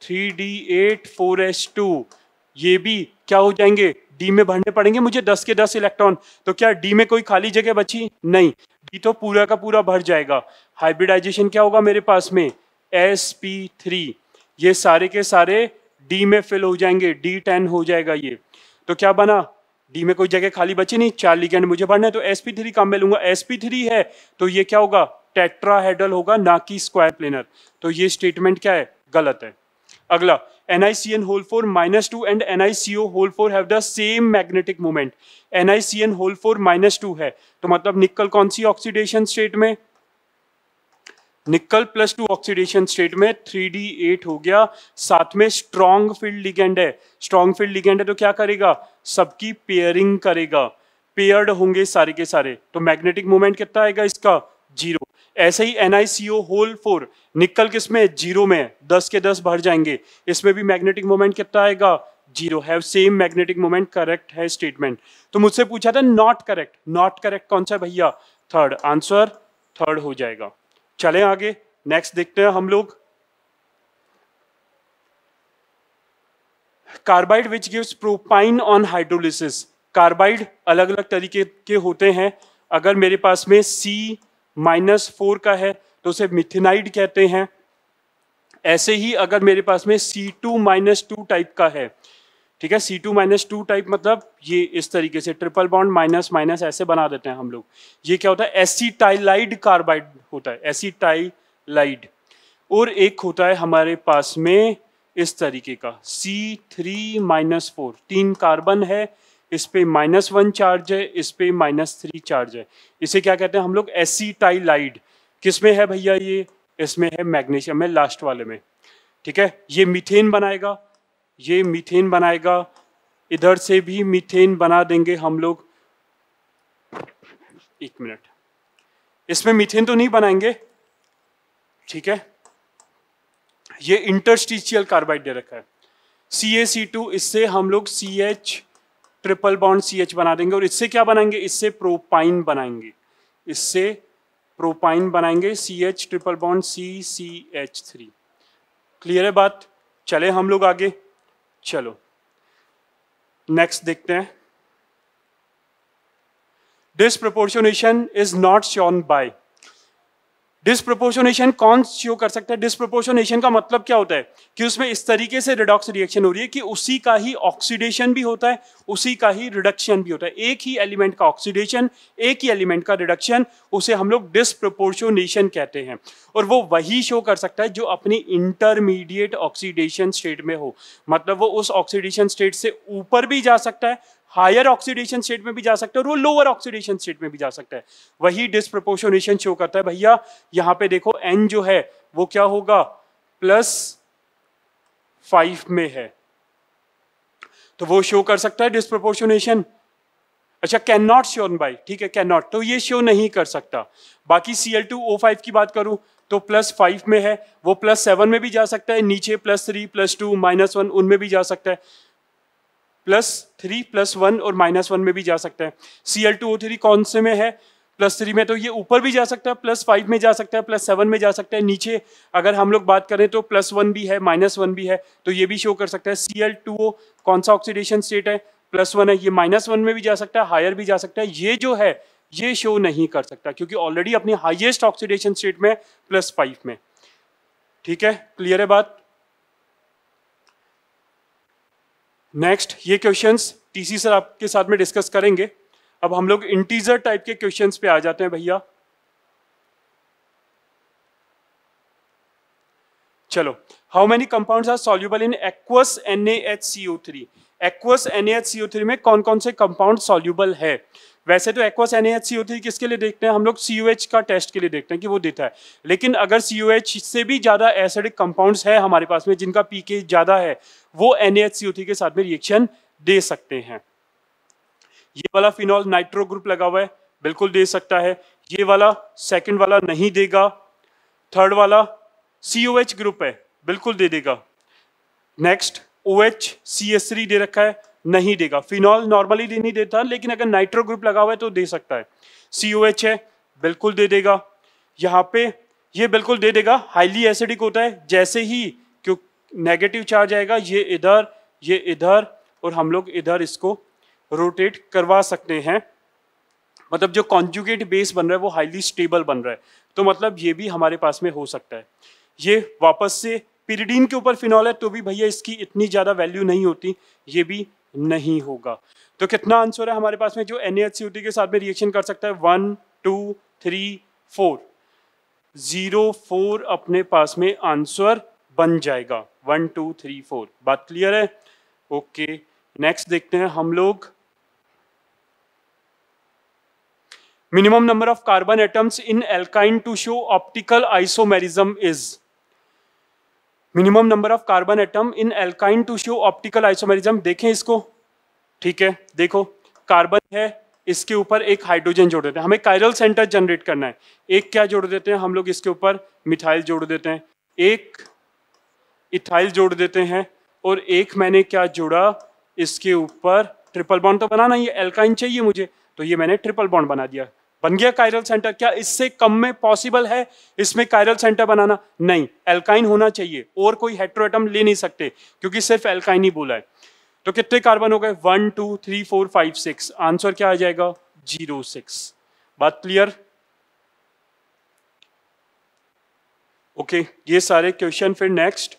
three D eight four S two ये भी क्या हो जाएंगे डी में भरने पड़ेंगे मुझे दस के दस इलेक्ट्रॉन तो क्या डी में कोई खाली जगह बची नहीं डी तो पूरा का पूरा भर जाएगा हाइब्रिडाइजेशन क्या होगा मेरे पास में एस पी थ्री ये सारे के सारे डी में फिल हो जाएंगे डी टेन हो जाएगा ये तो क्या बना डी में कोई जगह खाली बची नहीं चार लिगेंड मुझे पढ़ना है तो एस पी थ्री काम में लूंगा एस पी थ्री है तो ये क्या होगा टेट्राहेडल होगा ना कि स्क्वायर प्लेनर तो ये स्टेटमेंट क्या है गलत है अगला N N I C whole four minus two and N I C O whole four have the same magnetic moment N I C N whole four minus two है तो मतलब निकल कौन सी ऑक्सीडेशन स्टेट में nickel plus two oxidation state में three D eight हो गया साथ में स्ट्रॉन्ग फील्ड लिगेंड है स्ट्रॉन्ग फील्ड लिगेंड है तो क्या करेगा सबकी पेयरिंग करेगा पेयर्ड होंगे सारे के सारे तो मैग्नेटिक मोमेंट कितना आएगा इसका जीरो ऐसे ही एन होल फोर निकल किस में जीरो में दस के दस भर जाएंगे इसमें भी मैग्नेटिक मोमेंट कितना आएगा zero have same magnetic moment correct है स्टेटमेंट तो मुझसे पूछा था नॉट करेक्ट नॉट करेक्ट कौन सा भैया थर्ड आंसर थर्ड हो जाएगा चले आगे नेक्स्ट देखते हैं हम लोग carbide which gives propyne on hydrolysis carbide अलग अलग तरीके के होते हैं अगर मेरे पास में C माइनस फोर का है तो उसे मिथिनाइड कहते हैं ऐसे ही अगर मेरे पास में C2 माइनस टू टाइप का है ठीक है C two minus two type मतलब ये इस तरीके से ट्रिपल बॉन्ड माइनस माइनस ऐसे बना देते हैं हम लोग ये क्या होता है एसीटाइलाइड कार्बाइड होता है एसीटाइलाइड और एक होता है हमारे पास में इस तरीके का सी थ्री माइनस फोर तीन कार्बन है इस पे माइनस वन चार्ज है इस पे माइनस थ्री चार्ज है इसे क्या कहते हैं हम लोग एसीटाइलाइड किस में है भैया ये इसमें है मैग्नीशियम है लास्ट वाले में ठीक है ये मिथेन बनाएगा ये मीथेन बनाएगा इधर से भी मीथेन बना देंगे हम लोग एक मिनट इसमें मीथेन तो नहीं बनाएंगे ठीक है ये इंटरस्टिशियल कार्बाइड दे रखा है सी ए सी टू इससे हम लोग C H triple bond C H बना देंगे और इससे क्या बनाएंगे इससे प्रोपाइन बनाएंगे इससे प्रोपाइन बनाएंगे C H triple bond C C H three clear है बात चले हम लोग आगे चलो नेक्स्ट देखते हैं disproportionation is not shown by disproportionation कौन शो कर सकता है डिस्प्रोपोर्शनेशन का मतलब क्या होता है कि उसमें इस तरीके से रिडॉक्स रिएक्शन हो रही है कि उसी का ही ऑक्सीडेशन भी होता है उसी का ही रिडक्शन भी होता है एक ही एलिमेंट का ऑक्सीडेशन एक ही एलिमेंट का रिडक्शन उसे हम लोग डिस्प्रोपोर्शनेशन कहते हैं और वो वही शो कर सकता है जो अपनी इंटरमीडिएट ऑक्सीडेशन स्टेट में हो मतलब वो उस ऑक्सीडेशन स्टेट से ऊपर भी जा सकता है हायर ऑक्सीडेशन स्टेट में भी जा सकता है और वो लोअर ऑक्सीडेशन स्टेट में भी जा सकता है वही डिस्प्रपोर्शनेशन शो करता है भैया यहाँ पे देखो एन जो है वो क्या होगा प्लस फाइव में है तो वो शो कर सकता है डिस्प्रपोर्शनेशन अच्छा कैन नॉट श्योर बाई ठीक है कैन नॉट तो ये शो नहीं कर सकता बाकी C L two O five की बात करूं तो प्लस फाइव में है वो प्लस सेवन में भी जा सकता है नीचे plus three plus two minus one उनमें भी जा सकता है प्लस थ्री प्लस वन और माइनस वन में भी जा सकता है C L two O three कौन से में है प्लस थ्री में तो ये ऊपर भी जा सकता है प्लस फाइव में जा सकता है प्लस सेवन में जा सकता है नीचे अगर हम लोग बात करें तो प्लस वन भी है माइनस वन भी है तो ये भी शो कर सकता है सी एल टू ओ कौन सा ऑक्सीडेशन स्टेट है प्लस वन है ये माइनस वन में भी जा सकता है हायर भी जा सकता है ये जो है ये शो नहीं कर सकता क्योंकि ऑलरेडी अपनी हाइएस्ट ऑक्सीडेशन स्टेट में प्लस फाइव में ठीक है क्लियर है बात नेक्स्ट ये क्वेश्चंस टीसी सर आपके साथ में डिस्कस करेंगे अब हम लोग इंटीजर टाइप के क्वेश्चंस पे आ जाते हैं भैया चलो how many compounds are soluble in aqueous N H C O three aqueous N H C O three में कौन कौन से कंपाउंड सॉल्यूबल है वैसे तो एक्वास एन होती है किसके लिए देखते हैं हम लोग सी का टेस्ट के लिए देखते हैं कि वो देता है लेकिन अगर सी से भी ज़्यादा एसिडिक कंपाउंड्स है हमारे पास में जिनका पी ज़्यादा है वो एन के साथ में रिएक्शन दे सकते हैं ये वाला फिनॉल नाइट्रो ग्रुप लगा हुआ है बिल्कुल दे सकता है ये वाला सेकंड वाला नहीं देगा थर्ड वाला सी ग्रुप है बिल्कुल दे देगा next O H C S दे रखा है नहीं देगा फिनॉल नॉर्मली दे नहीं देता लेकिन अगर नाइट्रो ग्रुप लगा हुआ है तो दे सकता है सी है बिल्कुल दे देगा यहाँ पे ये बिल्कुल दे देगा हाईली एसिडिक होता है जैसे ही क्यों नेगेटिव चार्ज आएगा ये इधर ये इधर और हम लोग इधर इसको रोटेट करवा सकते हैं मतलब जो कॉन्जुगेट बेस बन रहा है वो हाईली स्टेबल बन रहा है तो मतलब ये भी हमारे पास में हो सकता है ये वापस से पिरीडीन के ऊपर फिनॉल है तो भी भैया इसकी इतनी ज़्यादा वैल्यू नहीं होती ये भी नहीं होगा तो कितना आंसर है हमारे पास में जो एन के साथ में रिएक्शन कर सकता है one two three four zero four अपने पास में आंसर बन जाएगा वन टू थ्री फोर बात क्लियर है ओके नेक्स्ट देखते हैं हम लोग minimum number of carbon atoms in alkyne to show optical isomerism is minimum number of carbon atom in alkyne to show optical isomerism देखें इसको ठीक है देखो कार्बन है इसके ऊपर एक हाइड्रोजन जोड़ देते हैं हमें कायरल सेंटर जनरेट करना है एक क्या जोड़ देते हैं हम लोग इसके ऊपर मिथाइल जोड़ देते हैं एक इथाइल जोड़ देते हैं और एक मैंने क्या जोड़ा इसके ऊपर ट्रिपल बॉन्ड तो बनाना ये एल्काइन चाहिए मुझे तो ये मैंने ट्रिपल बॉन्ड बना दिया बन गया कायरल सेंटर क्या इससे कम में पॉसिबल है इसमें कायरल सेंटर बनाना नहीं एल्काइन होना चाहिए और कोई हेट्रोएटम ले नहीं सकते क्योंकि सिर्फ एल्काइन ही बोला है तो कितने कार्बन हो गए one two three four five six answer क्या आ जाएगा जीरो सिक्स बात क्लियर ओके ये सारे क्वेश्चन फिर नेक्स्ट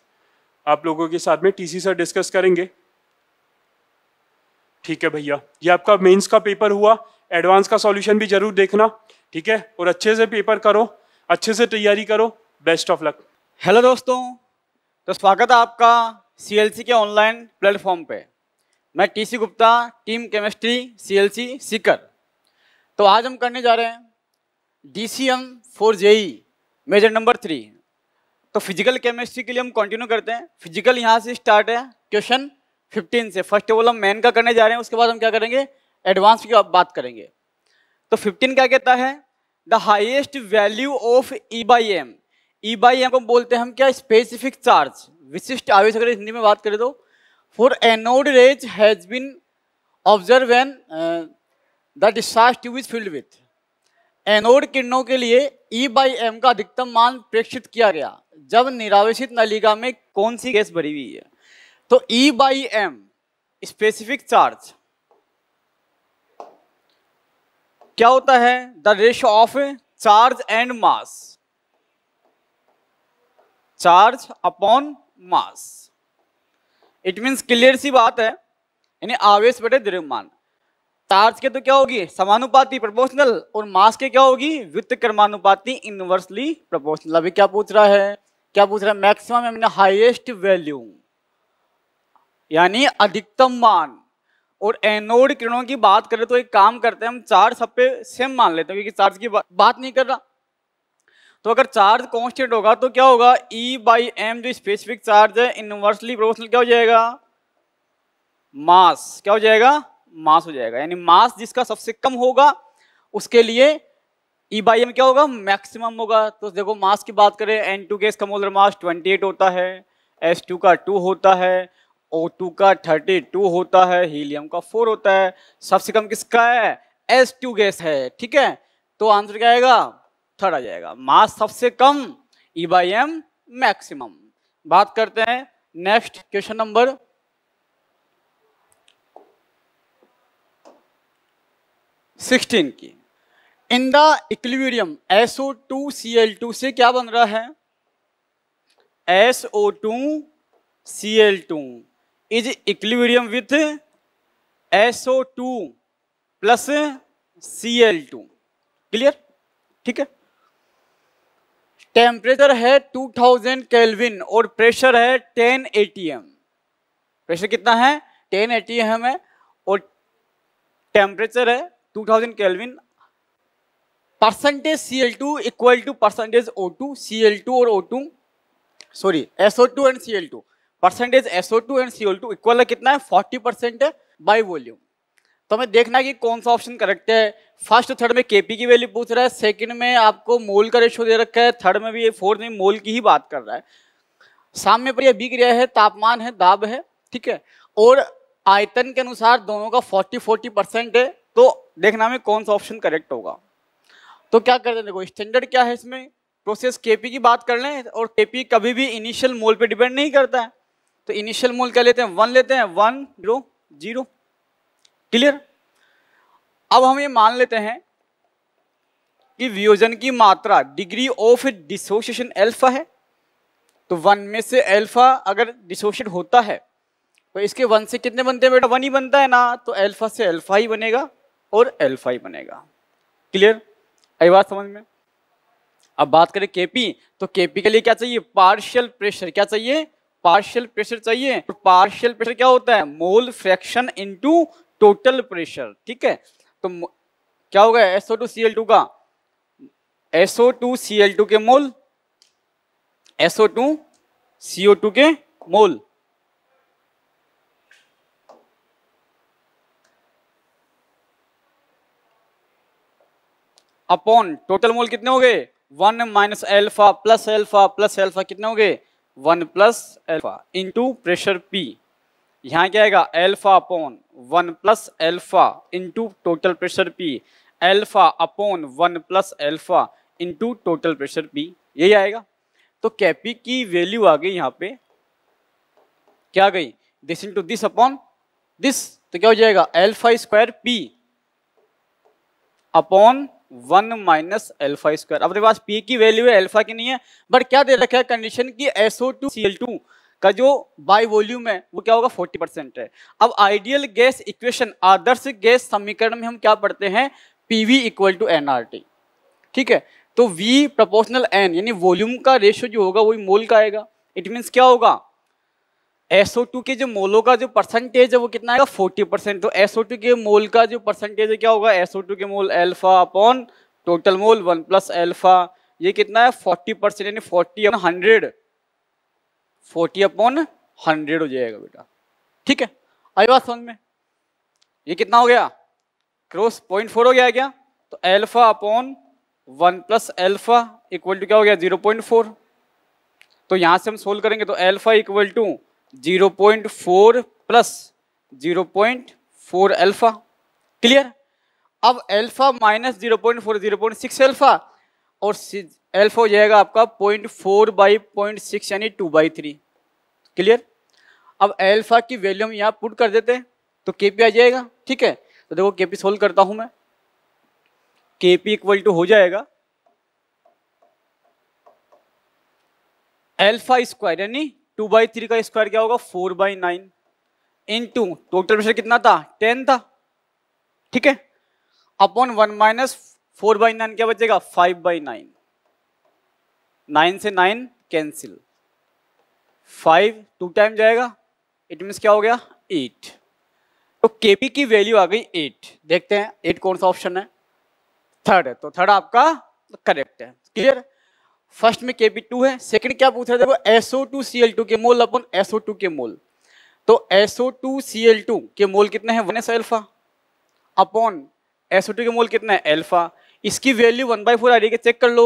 आप लोगों के साथ में टीसी सर डिस्कस करेंगे ठीक है भैया ये आपका मेंस का पेपर हुआ एडवांस का सॉल्यूशन भी जरूर देखना ठीक है और अच्छे से पेपर करो अच्छे से तैयारी करो बेस्ट ऑफ लक हेलो दोस्तों तो स्वागत है आपका सी के ऑनलाइन प्लेटफॉर्म पे मैं टीसी गुप्ता टीम केमिस्ट्री सी सीकर तो आज हम करने जा रहे हैं D C M four JEE major number three तो फिजिकल केमिस्ट्री के लिए हम कंटिन्यू करते हैं फिजिकल यहाँ से स्टार्ट है क्वेश्चन फिफ्टीन से फर्स्ट ऑफ ऑल हम मैन का करने जा रहे हैं उसके बाद हम क्या करेंगे एडवांस की आप बात करेंगे तो 15 क्या कहता है the highest value of E by M E by M को बोलते हैं हम क्या स्पेसिफिक चार्ज विशिष्ट आवेश अगर हिंदी में बात करें तो for anode rays has been observe and the discharge tube is filled with anode किरणों के लिए ई बाई एम का अधिकतम मान प्रेक्षित किया गया जब निरावेशित नलिका में कौन सी गैस भरी हुई है तो E by M specific charge क्या होता है the ratio of charge and mass charge upon mass it means clear सी बात है यानी आवेश बटे द्रव्यमान चार्ज के तो क्या होगी समानुपाती प्रोपोर्शनल और मास के क्या होगी वित्त क्रमानुपाती इनवर्सली प्रोपोर्शनल अभी क्या पूछ रहा है क्या पूछ रहा है मैक्सिमम हाईएस्ट वैल्यू यानी अधिकतम मान और एनोड किरणों की बात करें तो एक काम करते हैं हम चार्ज सब पे सेम मान लेते हैं क्योंकि चार्ज की बा, बात नहीं कर रहा तो अगर चार्ज कॉन्स्टेंट होगा तो क्या होगा ई बाई एम जो स्पेसिफिक चार्ज है इनवर्सली प्रोपोर्शनल क्या हो जाएगा मास क्या हो जाएगा मास हो जाएगा यानी मास जिसका सबसे कम होगा उसके लिए ई बाई एम क्या होगा मैक्सिमम होगा तो देखो मास की बात करें एन टू के इसका मोलर मास ट्वेंटी होता है एस का टू होता है O2 का 32 होता है हीलियम का 4 होता है सबसे कम किसका है S2 गैस है ठीक है तो आंसर क्या आएगा थर्ड आ जाएगा मास सबसे कम ई बाई एम मैक्सिमम बात करते हैं नेक्स्ट क्वेश्चन नंबर सिक्सटीन की in the equilibrium SO two C L two से क्या बन रहा है SO two C L two is equilibrium with SO two plus C L two clear ठीक है टेम्परेचर है 2000 थाउजेंड कैलविन और प्रेशर है 10 एटीएम प्रेशर कितना है 10 एटीएम है और टेम्परेचर है 2000 thousand kelvin percentage C L two equal to percentage O two C L two और O two sorry SO two and C L two percentage SO2 and CO2 equal है कितना है 40 percent by by volume तो हमें देखना है कि कौन सा ऑप्शन करेक्ट है फर्स्ट थर्ड में केपी की वैल्यू पूछ रहा है सेकंड में आपको मोल का रेशो दे रखा है थर्ड में भी ये फोर्थ में मोल की ही बात कर रहा है सामने पर यह रहा है तापमान है दाब है ठीक है और आयतन के अनुसार दोनों का फोर्टी फोर्टी परसेंट है तो देखना हमें कौन सा ऑप्शन करेक्ट होगा तो क्या करते हैं देखो स्टैंडर्ड क्या है इसमें प्रोसेस केपी की बात कर लें और केपी कभी भी इनिशियल मोल पे डिपेंड नहीं करता है तो इनिशियल मोल क्या लेते हैं वन लेते हैं वन जीरो जीरो क्लियर अब हम ये मान लेते हैं कि वियोजन की मात्रा डिग्री ऑफ डिसोसिएशन एल्फा है तो वन में से एल्फा अगर डिसोशिएट होता है तो इसके वन से कितने बनते हैं बेटा वन ही बनता है ना तो एल्फा से एल्फा ही बनेगा और एल्फा ही बनेगा क्लियर आई बात समझ में अब बात करें केपी तो केपी के लिए क्या चाहिए पार्शियल प्रेशर क्या चाहिए पार्शियल प्रेशर चाहिए पार्शियल प्रेशर क्या होता है mole fraction into total pressure ठीक है तो क्या होगा SO two C L two का SO two C L two के mole SO two CO two के मोल अपॉन टोटल मोल कितने हो गए one minus alpha plus alpha plus alpha कितने हो गए one plus alpha into pressure P यहाँ क्या आएगा alpha upon one plus alpha into total pressure P alpha upon one plus alpha into total pressure P यही आएगा तो कैपी की वैल्यू आ गई यहाँ पे क्या गई this into this upon this तो क्या हो जाएगा alpha square P upon one minus alpha square अपने पास पी की वैल्यू है एल्फा की नहीं है बट क्या दे रखा है कंडीशन की SO two C L two का जो बाय वॉल्यूम है वो क्या होगा 40 परसेंट है अब आइडियल गैस इक्वेशन आदर्श गैस समीकरण में हम क्या पढ़ते हैं P V equal to N R T ठीक है तो वी प्रपोर्शनल एन यानी वॉल्यूम का रेशियो जो होगा वही मोल का आएगा इट मीन्स क्या होगा एसओ टू के जो मोलो का जो परसेंटेज है वो कितना आएगा फोर्टी परसेंट तो एसओ टू के मोल का जो परसेंटेज है क्या होगा एसओ टू के mole alpha upon total mole one plus alpha ये कितना है फोर्टी परसेंट यानी forty upon hundred forty upon hundred हो जाएगा बेटा ठीक है आई बात समझ में ये कितना हो गया क्रॉस पॉइंट फोर हो गया क्या तो alpha upon one plus alpha equal to क्या हो गया जीरो पॉइंट फोर तो यहां से हम सोल्व करेंगे तो alpha equal to zero point four plus zero point four alpha clear अब alpha minus zero point four zero point six alpha और एल्फा हो जाएगा आपका point four by point six यानी टू बाई थ्री क्लियर अब alpha की value हम यहाँ पुट कर देते हैं तो के पी आ जाएगा ठीक है तो देखो के पी सोल्व करता हूँ मैं के पी इक्वल टू हो जाएगा एल्फा स्क्वायर यानी टू बाई थ्री का स्क्वायर क्या होगा four by nine into total pressure कितना था टेन था ठीक है upon one minus four by nine क्या बचेगा फाइव बाई नाइन नाइन से nine cancel five two time जाएगा इट मीन्स क्या हो गया एट तो के की वैल्यू आ गई एट देखते हैं एट कौन सा ऑप्शन है थर्ड है तो थर्ड आपका करेक्ट है क्लियर है फर्स्ट में टू है सेकंड क्या पूछ टू सी एल टू के मोल अपन टू के मोल तो एसओ टू टू के मोल कितने हैं one S alpha upon two के मोल कितना है एल्फा इसकी वैल्यू वन बाई फोर आ रही है चेक कर लो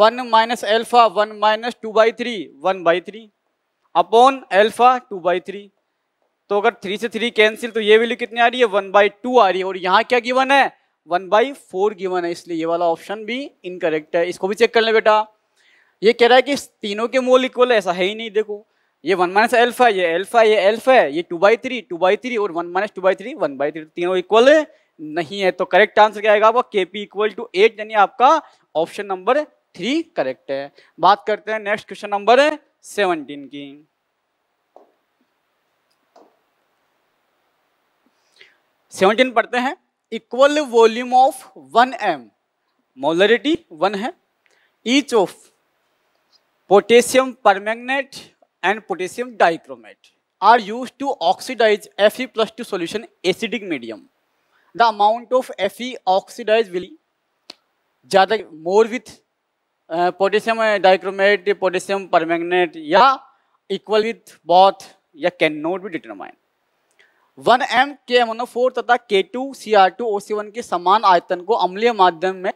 one minus alpha one minus two by three one by three upon alpha two by three तो अगर थ्री से थ्री कैंसिल तो ये वैल्यू कितनी आ रही है वन बाई टू आ रही है और यहाँ क्या गिवन है वन बाई फोर गिवन है इसलिए ये वाला ऑप्शन भी इनकरेक्ट है इसको भी चेक कर लें बेटा ये कह रहा है कि तीनों के मोल इक्वल है ऐसा है ही नहीं देखो ये वन माइनस एल्फा ये एल्फा ये एल्फा है ये two by three two by three और one minus two by three one by three तीनों इक्वल है नहीं है तो करेक्ट आंसर क्या आएगा आपका के पी इक्वल टू एट यानी आपका ऑप्शन नंबर थ्री करेक्ट है बात करते हैं नेक्स्ट क्वेश्चन नंबर सेवनटीन की सेवनटीन पढ़ते हैं equal volume of one M molarity one है each of potassium permanganate and potassium dichromate are used to oxidize Fe plus 2 solution acidic medium. The amount of Fe oxidized will ज़्यादा more with potassium dichromate potassium permanganate या equal with both या can not be determine one M K M MNO four तथा K two C R two O C one के समान आयतन को अम्लीय माध्यम में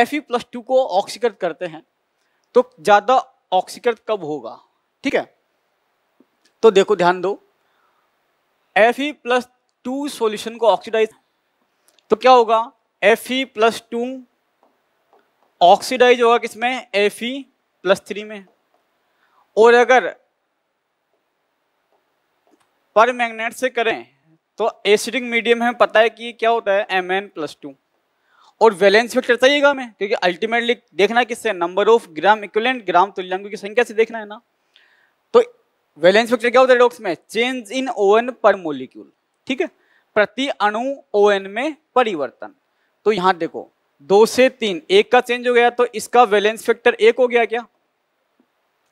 एफ ई प्लस टू को ऑक्सीकृत करते हैं तो ज़्यादा ऑक्सीकृत कब होगा ठीक है तो देखो ध्यान दो F E plus two solution को ऑक्सीडाइज तो क्या होगा F E plus two oxidise होगा किसमें Fe ई प्लस थ्री में और अगर पर मैग्नेट से करें तो एसिडिक मीडियम में पता है कि क्या होता है एम एन प्लस टू और वैलेंस फैक्टर चाहिएगा हमें क्योंकि अल्टीमेटली देखना किससे number of gram equivalent gram तुल्यांगों की संख्या से देखना है ना तो वैलेंस फैक्टर क्या होता है में change in ON per molecule ठीक है प्रति अणु ओएन में परिवर्तन तो यहाँ देखो दो से तीन एक का चेंज हो गया तो इसका वैलेंस फैक्टर एक हो गया क्या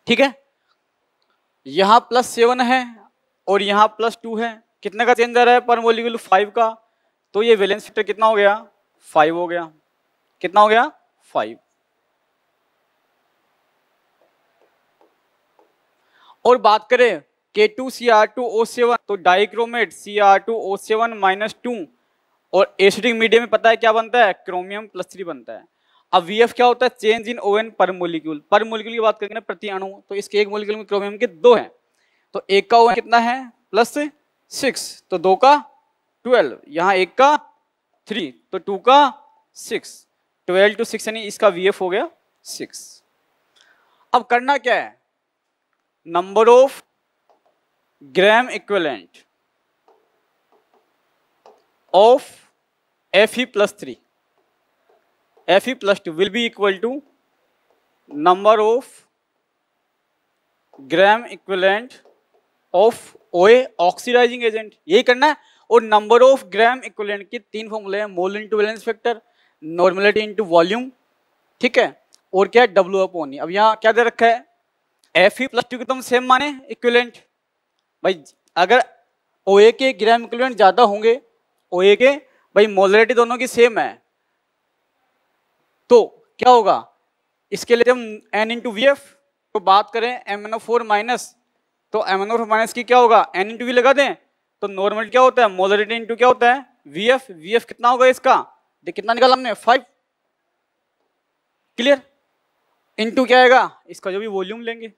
ठीक है यहाँ प्लस सेवन है और यहाँ प्लस टू है कितने का चेंज आ रहा है पर मोलिक्यूल फाइव का तो ये वैलेंस फैक्टर कितना हो गया फाइव हो गया कितना हो गया फाइव और बात करें K two C R two O seven तो dichromate C R two O seven minus two और एसिडिक मीडियम में पता है क्या बनता है क्रोमियम प्लस थ्री बनता है अब वीएफ क्या होता है change in ON per molecule per molecule की बात करेंगे ना प्रति अणु तो इसके एक मोलिक्यूल में क्रोमियम के दो हैं तो एक का ओएन कितना है प्लस सिक्स तो दो का ट्वेल्व यहाँ एक का थ्री तो टू का सिक्स ट्वेल्व टू सिक्स यानी इसका वी हो गया सिक्स अब करना क्या है number of gram equivalent of F E plus three F E plus two will be equal to number of gram equivalent of OA oxidising agent यही करना है और नंबर ऑफ ग्राम इक्वलेंट के तीन फॉर्मूले हैं mole into balance factor normality into volume ठीक है और क्या है डब्ल्यू ओनी e. अब यहाँ क्या दे रखा है एफ ई प्लस टू के तुम सेम माने इक्वलेंट भाई अगर ओ ए के ग्राम इक्वलेंट ज़्यादा होंगे ओ ए के भाई मोलरिटी दोनों की सेम है तो क्या होगा इसके लिए जब एन इंटू वी एफ तो बात करें M N O four minus तो M N O four minus की क्या होगा एन इंटू वी लगा दें तो नॉर्मल क्या होता है मोलरिटी इंटू क्या होता है वी एफ वी एफ कितना होगा इसका देख कितना निकाला हमने फाइव क्लियर इंटू क्या आएगा इसका जो भी वॉल्यूम लेंगे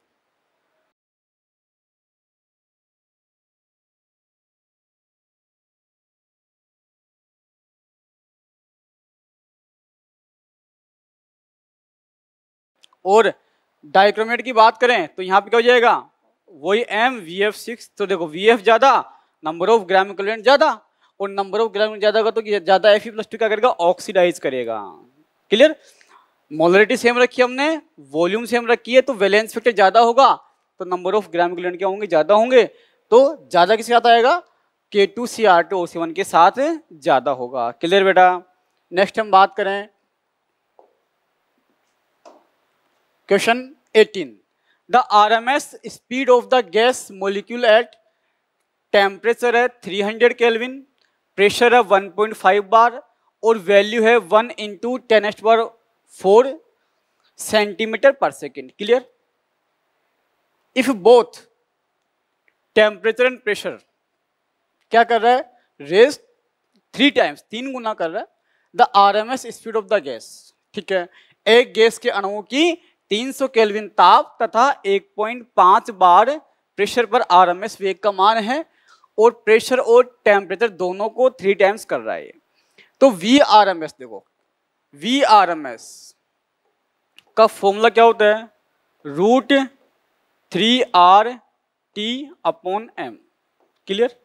और डाइक्रोमेट की बात करें तो यहां पे क्या हो जाएगा वही एम वी एफ सिक्स तो देखो वी एफ ज्यादा नंबर ऑफ ग्राम इक्वलेंट ज्यादा और नंबर ऑफ ग्राम ज्यादा होगा तो ज्यादा एफ प्लस टू क्या करेगा ऑक्सीडाइज करेगा क्लियर मोलरिटी सेम रखी है हमने वॉल्यूम सेम रखी है तो वैलेंस फैक्टर ज्यादा होगा तो नंबर ऑफ ग्राम इक्वलेंट क्या होंगे ज्यादा होंगे तो ज्यादा किसके साथ आएगा K two C R two O C one के साथ ज्यादा होगा क्लियर बेटा नेक्स्ट हम बात करें question 18 M S speed of the gas molecule at temperature है 300 हंड्रेड केलविन प्रेशर है 1.5 बार और वैल्यू है 1 इंटू टेन एस्ट बार four centimetre per second clear if both temperature and pressure क्या कर रहा है रेस थ्री टाइम्स तीन गुना कर रहा है the R M S speed of the gas ठीक है एक गैस के अणुओं की 300 सौ केलविन ताप तथा 1.5 बार प्रेशर पर आर एम एस वेग का मान है और प्रेशर और टेम्परेचर दोनों को थ्री टाइम्स कर रहा है तो वी आर एम एस देखो वी आर एम एस का फॉर्मूला क्या होता है root three R T upon M clear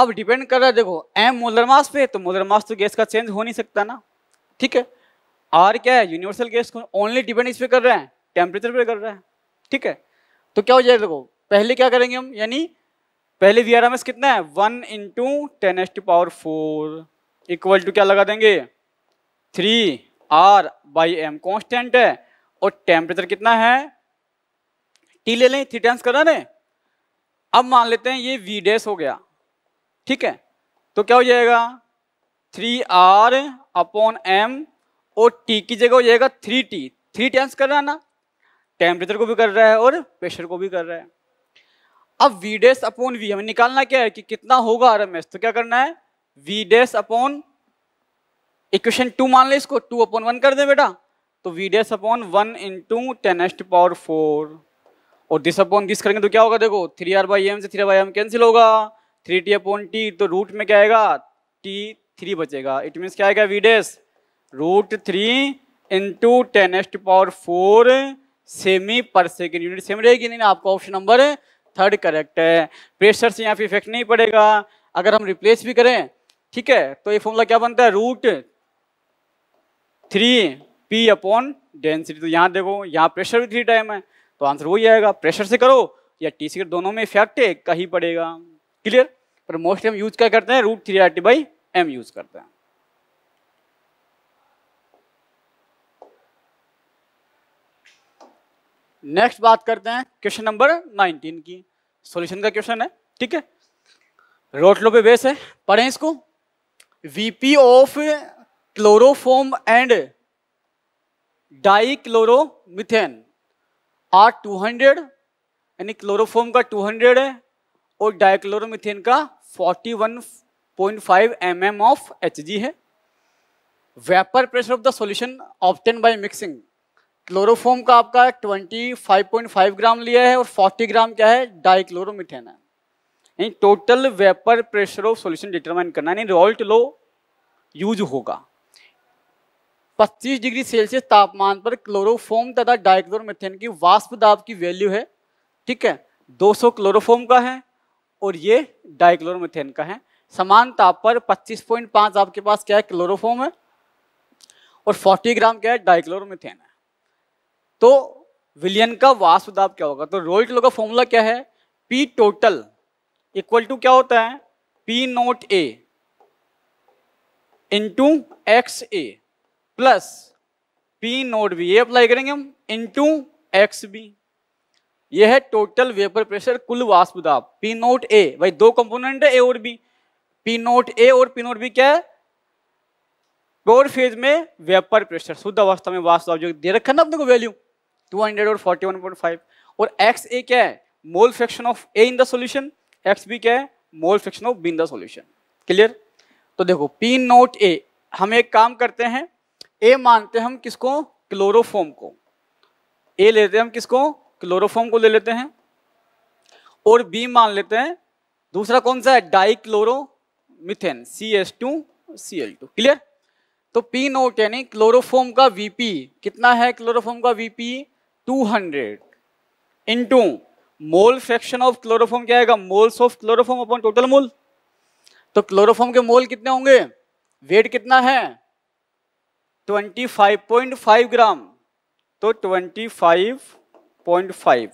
अब डिपेंड कर रहा है देखो एम मोलर मास पे तो मोलर मास तो गैस का चेंज हो नहीं सकता ना ठीक है आर क्या है यूनिवर्सल गैस को ओनली डिपेंड इस पे कर रहे हैं टेम्परेचर पे कर रहे हैं ठीक है तो क्या हो जाएगा देखो पहले क्या करेंगे हम यानी पहले वी आर एम एस कितना है one into ten S to power four equal to क्या लगा देंगे three R by M constant है और टेम्परेचर कितना है टी ले लें थ्री टेंस करा ने अब मान लेते हैं ये वी डेस हो गया ठीक है तो क्या हो जाएगा थ्री आर अपॉन एम और टी की जगह हो जाएगा थ्री टी थ्री टेंस कर रहा है ना टेम्परेचर को भी कर रहा है और प्रेशर को भी कर रहा है अब वीडेस अपॉन वी हमें निकालना क्या है कि कितना होगा आर एम एस तो क्या करना है वीडेस अपॉन इक्वेशन टू मान ले इसको टू अपॉन वन कर दे बेटा तो V dash upon one into ten S power four और दिस अपॉन दिस करेंगे तो क्या होगा देखो थ्री आर बाई एम से थ्री बाई एम कैंसिल होगा थ्री टी अपॉन टी तो रूट में क्या आएगा टी थ्री बचेगा इट मीन्स क्या आएगा V dash root three into ten S power four सेमी पर सेकेंड यूनिट सेम रहेगी नहीं आपका ऑप्शन नंबर थर्ड करेक्ट है प्रेशर से यहाँ पे इफेक्ट नहीं पड़ेगा अगर हम रिप्लेस भी करें ठीक है तो ये फॉर्मूला क्या बनता है root three P upon density तो यहाँ देखो यहाँ प्रेशर भी थ्री टाइम है तो आंसर वही आएगा प्रेशर से करो या टी सी दोनों में इफेक्ट कहीं पड़ेगा क्लियर पर मोस्टली हम यूज क्या करते हैं root three R T by M use करते हैं नेक्स्ट बात करते हैं क्वेश्चन नंबर 19 की सॉल्यूशन का क्वेश्चन है ठीक है रोटलो पे बेस है पढ़ें इसको VP of chloroform and dichloromethane are 200 यानी क्लोरोफोम का 200 है और डाइक्लोरोमिथेन का 41.5 एम ऑफ जी है vapour pressure of the solution obtain by mixing chloroform का आपका 25.5 ग्राम लिया है और 40 ग्राम क्या है डाइक्लोरोमिथेन है यानी total vapour pressure of solution determine करना यानी रॉल्ट लो यूज होगा 25 डिग्री सेल्सियस तापमान पर क्लोरोफॉर्म तथा डाइक्लोरोमिथेन की वाष्प दाब की वैल्यू है ठीक है 200 क्लोरोफॉर्म का है और ये डाइक्लोरोमिथेन का है समान ताप पर 25.5 आपके पास क्या है क्लोरोफॉर्म है और फोर्टी ग्राम क्या है डाइक्लोरोमिथेन है तो विलियन का वास्तुदाब क्या होगा तो रोल लो का फॉर्मूला क्या है पी टोटल इक्वल टू क्या होता है P nought A into X A plus P note B ये अप्लाई करेंगे हम इंटू एक्स बी ये है टोटल वेपर प्रेशर कुल वास्तुदाब पी नोट ए भाई दो कंपोनेंट है ए और बी पी नोट ए और पी नोट बी क्या है प्योर फेज में वेपर प्रेशर शुद्ध अवस्था में वास्तव जो दे रखा ना अपने को वैल्यू टू हंड्रेड और फोर्टी वन पॉइंट फाइव और एक्स ए क्या है mole fraction of A in the solution X B क्या है mole fraction of B in the solution clear तो देखो पी नोट ए हम एक काम करते हैं ए मानते हैं हम किसको क्लोरोफॉर्म को ए लेते हैं हम किसको क्लोरोफॉर्म को ले लेते हैं और बी मान लेते हैं दूसरा कौन सा है dichloromethane C S two C L two clear तो पी नोट यानी क्लोरोफॉर्म का वीपी कितना है क्लोरोफॉर्म का VP two hundred into mole fraction of chloroform क्या आएगा moles of chloroform upon total mole तो क्लोरोफॉर्म के मोल कितने होंगे वेट कितना है twenty five point five gram तो twenty five point five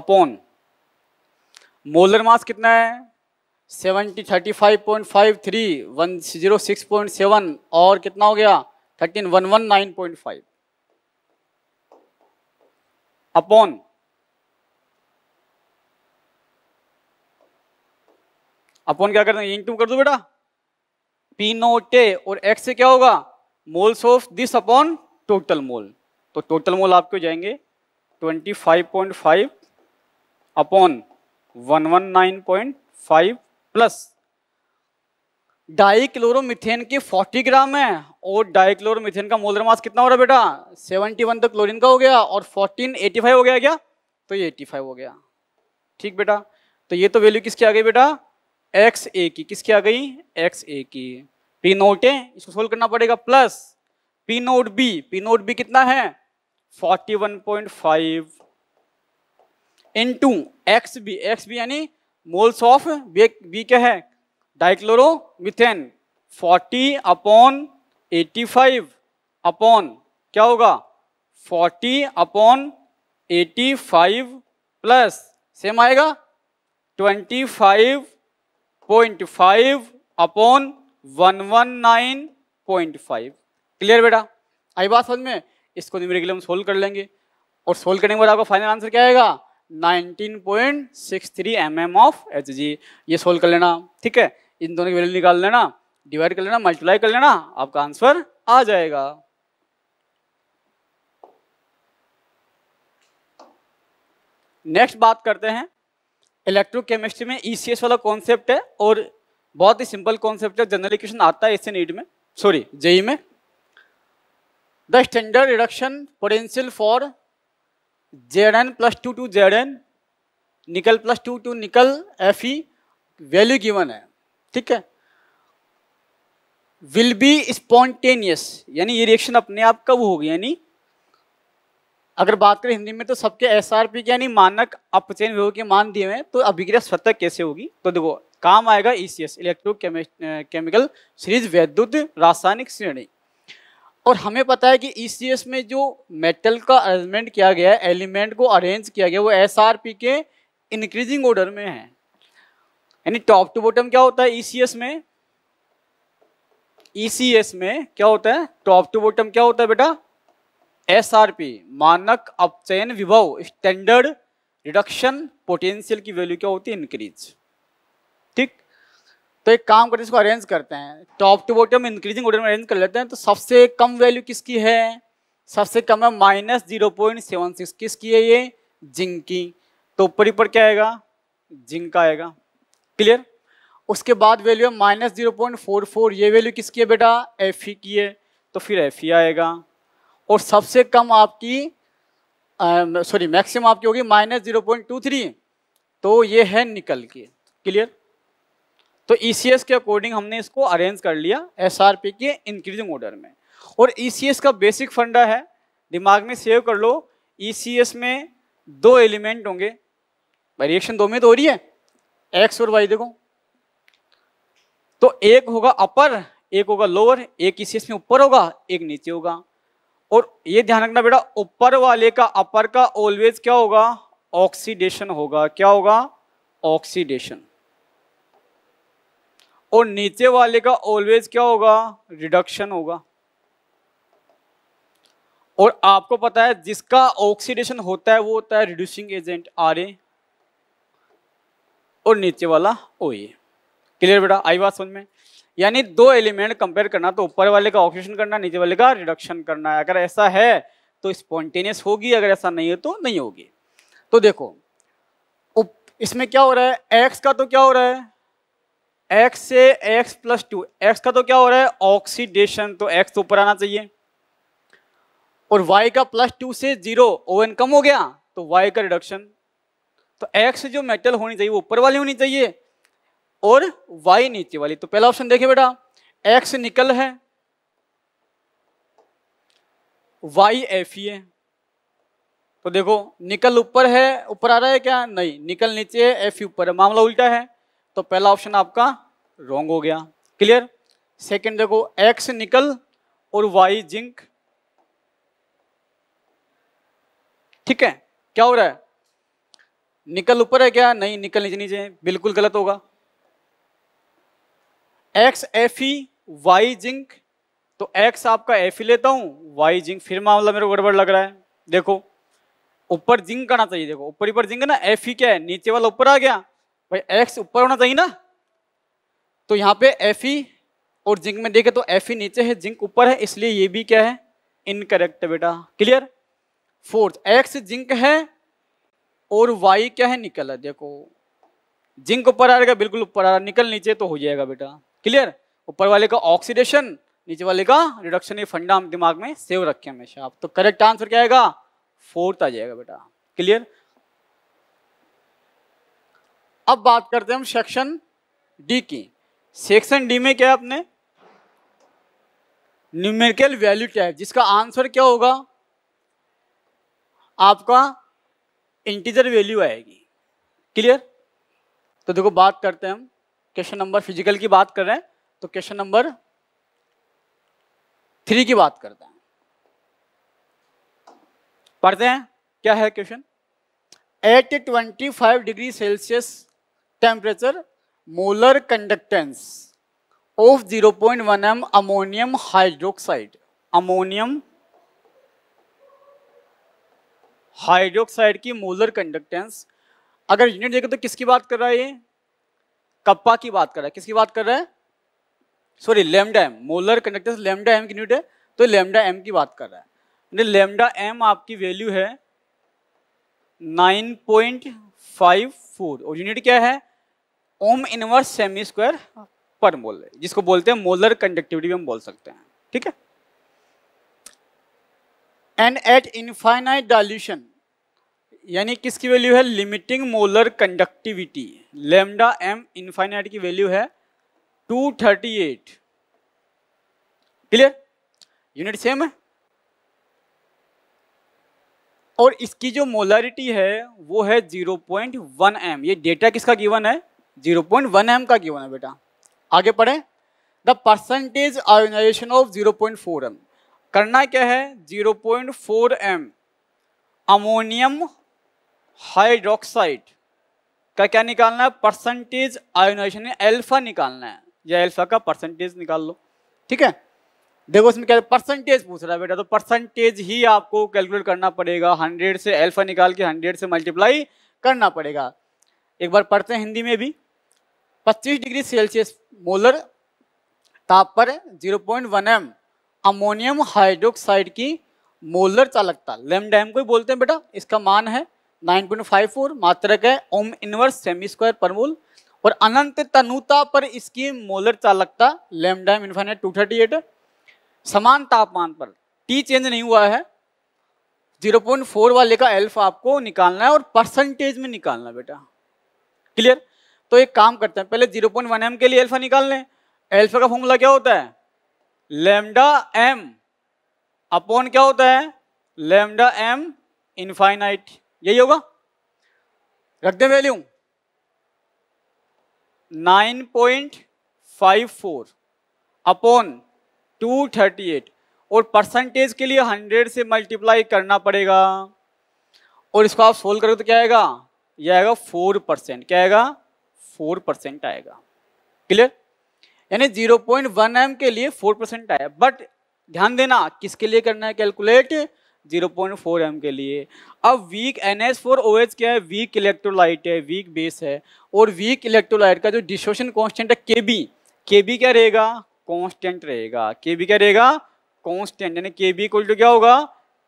upon molar mass कितना है seventy thirty five point five three one zero six point seven और कितना हो गया thirteen one one nine point five upon upon क्या करते हैं इंटू कर दो बेटा पी नोटे और एक्स से क्या होगा moles of this upon total mole तो टोटल मोल आपके जाएंगे 25.5 अपॉन 119.5 प्लस डाइक्लोरोमिथेन के 40 ग्राम है और डाइक्लोरोमिथेन का मोलर मास कितना हो रहा है बेटा 71 तो क्लोरिन का हो गया और 14 85 हो गया क्या तो ये 85 हो गया ठीक बेटा तो ये तो वैल्यू किसकी आ गई बेटा एक्स ए की किसकी आ गई एक्स ए की पी नोट है इसको सोल्व करना पड़ेगा plus P note B P note B कितना है 41.5 to X B X B यानी मोल्स ऑफ बी क्या है डाइक्लोरोमिथेन 40 अपॉन 85 अपॉन क्या होगा 40 अपॉन 85 प्लस सेम आएगा 25.5 अपॉन 119.5 क्लियर बेटा आई बात समझ में इसको न्यूमेरिकल हम सोल्व कर लेंगे और सोल्व करने के बाद आपका फाइनल आंसर क्या आएगा 19.63 point six three M of H ये सोल्व कर लेना ठीक है इन दोनों की वैल्यू निकाल लेना डिवाइड कर लेना मल्टीप्लाई कर लेना आपका आंसर आ जाएगा नेक्स्ट बात करते हैं इलेक्ट्रोकेमिस्ट्री में ईसीएस e वाला कॉन्सेप्ट है और बहुत ही सिंपल कॉन्सेप्ट है जनरली क्वेश्चन आता है इससे नीट में सॉरी जेई e में the standard reduction potential for Z N plus two to Z N nickel plus two to nickel F E value given है ठीक है विल बी स्पॉन्टेनियस यानी ये रिएक्शन अपने आप कब होगी यानी अगर बात करें हिंदी में तो सबके एस आर पी के यानी मानक अपचयन विभोग के मान दिए हुए तो अभिक्रिया स्वतः कैसे होगी तो देखो काम आएगा E C S electrochemical series वैद्युत रासायनिक श्रेणी और हमें पता है कि ई e में जो मेटल का अरेंजमेंट किया गया है एलिमेंट को अरेंज किया गया वो एस आर पी के इंक्रीजिंग ऑर्डर में है यानी टॉप टू बॉटम क्या होता है ईसीएस e में ईसीएस e में क्या होता है टॉप टू बॉटम क्या होता है बेटा एसआरपी मानक अपचयन विभव स्टैंडर्ड रिडक्शन पोटेंशियल की वैल्यू क्या होती है इंक्रीज ठीक तो एक काम करते हैं इसको अरेंज करते हैं top to bottom increasing order में अरेंज कर लेते हैं तो सबसे कम वैल्यू किसकी है सबसे कम है minus zero point seven six किसकी है ये जिंक की तो ऊपर ही पर क्या आएगा जिंक आएगा क्लियर उसके बाद वैल्यू है minus zero point four four ये वैल्यू किसकी है बेटा एफ ई e की है तो फिर एफ ई e आएगा और सबसे कम आपकी सॉरी मैक्सिमम आपकी होगी minus zero point two three तो ये है निकल के क्लियर तो ई सी एस के अकॉर्डिंग हमने इसको अरेंज कर लिया एस आर पी के इंक्रीजिंग ऑर्डर में और ई सी एस का बेसिक फंडा है दिमाग में सेव कर लो ई सी एस में दो एलिमेंट होंगे वेरिएशन दो में तो हो रही है एक्स और वाई देखो तो एक होगा अपर एक होगा लोअर एक इसी इसमें ऊपर होगा एक नीचे होगा और ये ध्यान रखना बेटा ऊपर वाले का अपर का ऑलवेज क्या होगा ऑक्सीडेशन होगा क्या होगा ऑक्सीडेशन और नीचे वाले का ऑलवेज क्या होगा रिडक्शन होगा और आपको पता है जिसका ऑक्सीडेशन होता है वो होता है रिड्यूसिंग एजेंट आर ए और नीचे वाला ओ ए क्लियर बेटा आई बात समझ में यानी दो एलिमेंट कंपेयर करना तो ऊपर वाले का ऑक्सीजन करना नीचे वाले का रिडक्शन करना है अगर ऐसा है तो स्पॉन्टेनियस होगी अगर ऐसा नहीं है तो नहीं होगी तो देखो इसमें क्या हो रहा है एक्स का तो क्या हो रहा है एक्स से एक्स प्लस टू एक्स का तो क्या हो रहा है ऑक्सीडेशन तो एक्स तो ऊपर आना चाहिए और वाई का प्लस टू से जीरो ओवन कम हो गया तो वाई का रिडक्शन तो एक्स जो मेटल होनी चाहिए वो ऊपर वाली होनी चाहिए और वाई नीचे वाली तो पहला ऑप्शन देखिए बेटा एक्स निकल है वाई एफ ई तो देखो निकल ऊपर है ऊपर आ रहा है क्या नहीं निकल नीचे है एफ e ऊपर है मामला उल्टा है तो पहला ऑप्शन आपका रॉन्ग हो गया क्लियर सेकंड देखो एक्स निकल और वाई जिंक ठीक है क्या हो रहा है निकल ऊपर है क्या नहीं निकल नीचे नीचे बिल्कुल गलत होगा X F E Y zinc तो एक्स आपका एफ ई लेता हूं वाई जिंक फिर मामला मेरे को गड़बड़ लग रहा है देखो ऊपर जिंक करना चाहिए देखो ऊपर ऊपर जिंक ना एफ ई क्या है नीचे वाला ऊपर आ गया भाई एक्स ऊपर होना चाहिए ना तो यहाँ पे एफ ई और जिंक में देखे तो एफ ई नीचे है जिंक ऊपर है इसलिए ये भी क्या है इनकरेक्ट बेटा क्लियर फोर्थ एक्स जिंक है और वाई क्या है निकल है देखो जिंक ऊपर आ रहेगा बिल्कुल ऊपर आ रहा निकल नीचे तो हो जाएगा बेटा क्लियर ऊपर वाले का ऑक्सीडेशन नीचे वाले का रिडक्शन ये फंडा हम दिमाग में सेव रखे हमेशा आप तो करेक्ट आंसर क्या आएगा फोर्थ आ जाएगा बेटा क्लियर अब बात करते हैं हम सेक्शन डी की सेक्शन डी में क्या है आपने न्यूमेरिकल वैल्यू टाइप जिसका आंसर क्या होगा आपका इंटीजर वैल्यू आएगी क्लियर तो देखो बात करते हैं हम क्वेश्चन नंबर फिजिकल की बात कर रहे हैं तो क्वेश्चन नंबर थ्री की बात करते हैं पढ़ते हैं क्या है question at twenty five degree Celsius temperature molar conductance of zero point one M ammonium hydroxide ammonium hydroxide की मोलर कंडक्टेंस अगर यूनिट देखें तो किसकी बात कर रहा है ये कप्पा की बात कर रहा है किसकी बात कर रहा है sorry lambda M molar conductance lambda M की यूनिट है तो लेमडा एम की बात कर रहा है लेमडा एम आपकी वैल्यू है 9.54 और यूनिट क्या है ओम इनवर्स सेमी स्क्वायर पर मोल जिसको बोलते हैं मोलर कंडक्टिविटी भी हम बोल सकते हैं ठीक है एंड एट इनफाइनाइट डाइल्यूशन यानी किसकी वैल्यू है limiting molar conductivity lambda M infinite की वैल्यू है 238 क्लियर यूनिट सेम है और इसकी जो मोलारिटी है वो है 0.1 पॉइंट एम ये डेटा किसका गिवन है 0.1 पॉइंट एम का गिवन है बेटा आगे पढ़े the percentage ionization of 0.4 point M करना क्या है 0.4 पॉइंट एम अमोनियम हाइड्रोक्साइड का क्या निकालना है परसेंटेज आयोनाइजेशन एल्फा निकालना है या एल्फा का परसेंटेज निकाल लो ठीक है देखो इसमें क्या परसेंटेज पूछ रहा है बेटा तो परसेंटेज ही आपको कैलकुलेट करना पड़ेगा हंड्रेड से एल्फा निकाल के हंड्रेड से मल्टीप्लाई करना पड़ेगा एक बार पढ़ते हैं हिंदी में भी 25 डिग्री सेल्सियस मोलर ताप पर 0.1 एम अमोनियम हाइड्रोक्साइड की मोलर चालकता लेम डैम को ही बोलते हैं बेटा इसका मान है 9.54 मात्रक है ओम इनवर्स सेमी स्क्वायर पर मोल और अनंत तनुता पर इसकी मोलर चालकता lambda two thirty eight समान तापमान पर टी चेंज नहीं हुआ है 0.4 वाले का एल्फा आपको निकालना है और परसेंटेज में निकालना बेटा क्लियर तो एक काम करते हैं पहले जीरो एम के लिए एल्फा निकाल लें एल्फा का फॉर्मूला क्या होता है लेमडा एम अपॉन क्या होता है लेमडा एम इनफाइनाइट यही होगा रख दे वैल्यू 9.54 अपॉन 238 और परसेंटेज के लिए 100 से मल्टीप्लाई करना पड़ेगा और इसको आप सोल्व करोगे तो क्या आएगा यह आएगा 4 परसेंट क्या आएगा 4 परसेंट आएगा क्लियर यानी जीरो पॉइंट वन एम के लिए फोर परसेंट आया बट ध्यान देना किसके लिए करना है calculate zero point four M के लिए अब weak N S four O H क्या है वीक इलेक्ट्रोलाइट है वीक बेस है और वीक इलेक्ट्रोलाइट का जो डिसोशन कॉन्स्टेंट है के बी के बी क्या रहेगा कॉन्स्टेंट रहेगा के बी क्या रहेगा कॉन्स्टेंट यानी के बी इक्वल टू क्या होगा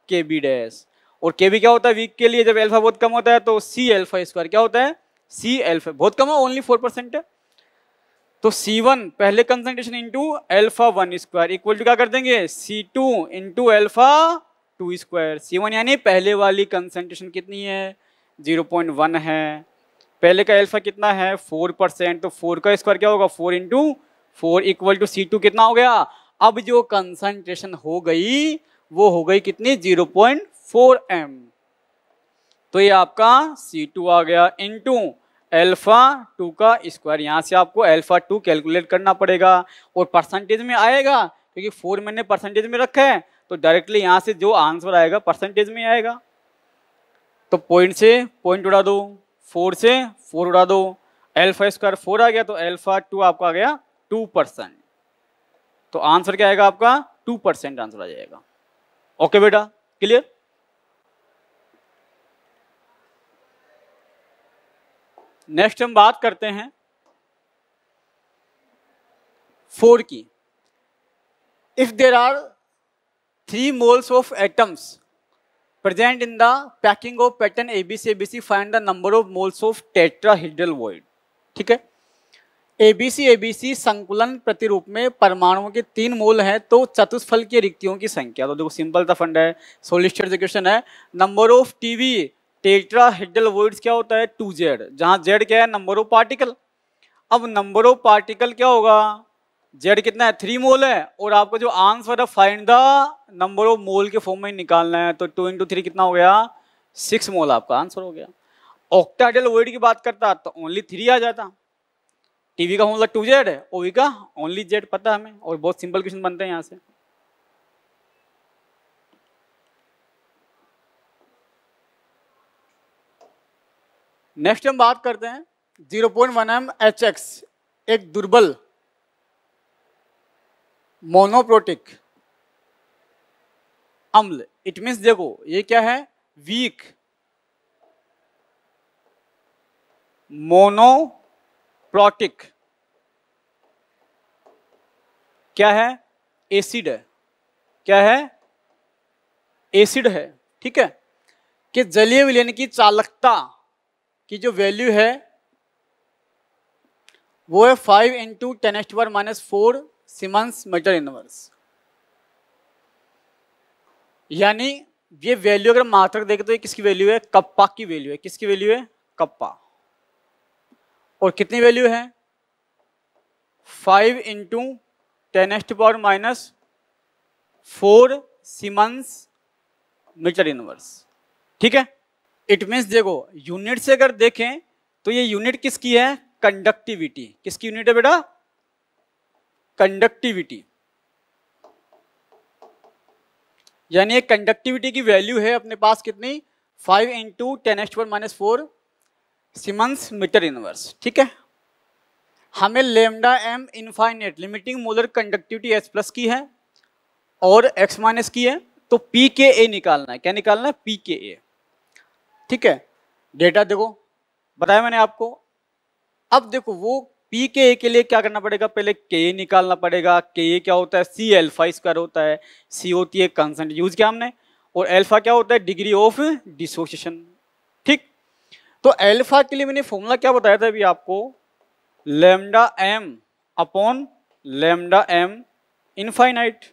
के बी डैश और के बी क्या होता है वीक के लिए जब एल्फा बहुत कम होता है तो सी एल्फा स्क्वायर क्या होता है सी एल्फा बहुत कम है ओनली फोर परसेंट है तो C1 पहले concentration into alpha one square equal to क्या कर देंगे C2 two into alpha two square C यानी पहले वाली कंसंट्रेशन कितनी है 0.1 है पहले का एल्फा कितना है 4 परसेंट तो 4 का स्क्वायर क्या होगा 4 into four equal to C two कितना हो गया अब जो कंसंट्रेशन हो गई वो हो गई कितनी 0.4 पॉइंट तो ये आपका सी आ गया इंटू अल्फा टू का स्क्वायर यहाँ से आपको अल्फा टू कैलकुलेट करना पड़ेगा और परसेंटेज में आएगा क्योंकि फोर मैंने परसेंटेज में रखा है तो डायरेक्टली यहाँ से जो आंसर आएगा परसेंटेज में आएगा तो पॉइंट से पॉइंट उड़ा दो फोर से फोर उड़ा दो एल्फा स्क्वायर फोर आ गया तो एल्फा टू आपका आ गया टू परसेंट तो आंसर क्या आएगा आपका टू परसेंट आंसर आ जाएगा ओके बेटा क्लियर नेक्स्ट हम बात करते हैं फोर की if there are three moles of atoms present in the packing of pattern ABC ABC find the number of moles of tetrahedral void ठीक है बी सी संकुलन प्रतिरूप में परमाणुओं के तीन मोल हैं तो चतुष्फल की रिक्तियों की संख्या तो देखो सिंपल सा फंड है सोलिस्टर क्वेश्चन है number of TV tetrahedral voids क्या होता है टू जेड जहाँ जेड क्या है नंबर ऑफ पार्टिकल अब नंबर ऑफ पार्टिकल क्या होगा जेड कितना है थ्री मोल है और आपका जो आंसर है find the number of mole के फॉर्म में निकालना है तो टू इंटू थ्री कितना हो गया सिक्स मोल आपका आंसर हो गया ऑक्टाडल वर्ड की बात करता तो ओनली थ्री आ जाता टीवी का फॉर्मूला मतलब टू जेड है ओवी का ओनली जेड पता हमें और बहुत सिंपल क्वेश्चन बनते हैं यहाँ से नेक्स्ट हम बात करते हैं zero point one M H X एक दुर्बल मोनोप्रोटिक अम्ल इट मीन्स देखो ये क्या है वीक मोनोप्रोटिक क्या है एसिड है क्या है एसिड है ठीक है कि जलीय विलयन की चालकता की जो वैल्यू है वो है five into ten X one minus four siemens metre inverse यानी ये वैल्यू अगर मात्रक देखें तो ये किसकी वैल्यू है कप्पा की वैल्यू है किसकी वैल्यू है कप्पा और कितनी वैल्यू है five into ten X power minus four siemens metre inverse ठीक है इट मीन्स देखो यूनिट से अगर देखें तो ये यूनिट किसकी है कंडक्टिविटी किसकी यूनिट है बेटा कंडक्टिविटी यानी कंडक्टिविटी की वैल्यू है अपने पास कितनी five into ten X one minus four siemens metre inverse ठीक है हमें lambda M infinite limiting molar conductivity S plus की है और एक्स माइनस की है तो पी के ए निकालना है क्या निकालना है पी के ए ठीक है डेटा देखो बताया मैंने आपको अब देखो वो पी के ए के लिए क्या करना पड़ेगा पहले के ए निकालना पड़ेगा के ए क्या होता है सी एल्फा स्क्वायर होता है सी होती है कंसेंट यूज किया हमने और एल्फा क्या होता है डिग्री ऑफ डिसोसिएशन ठीक तो एल्फा के लिए मैंने फॉर्मूला क्या बताया था अभी आपको lambda M upon lambda M infinite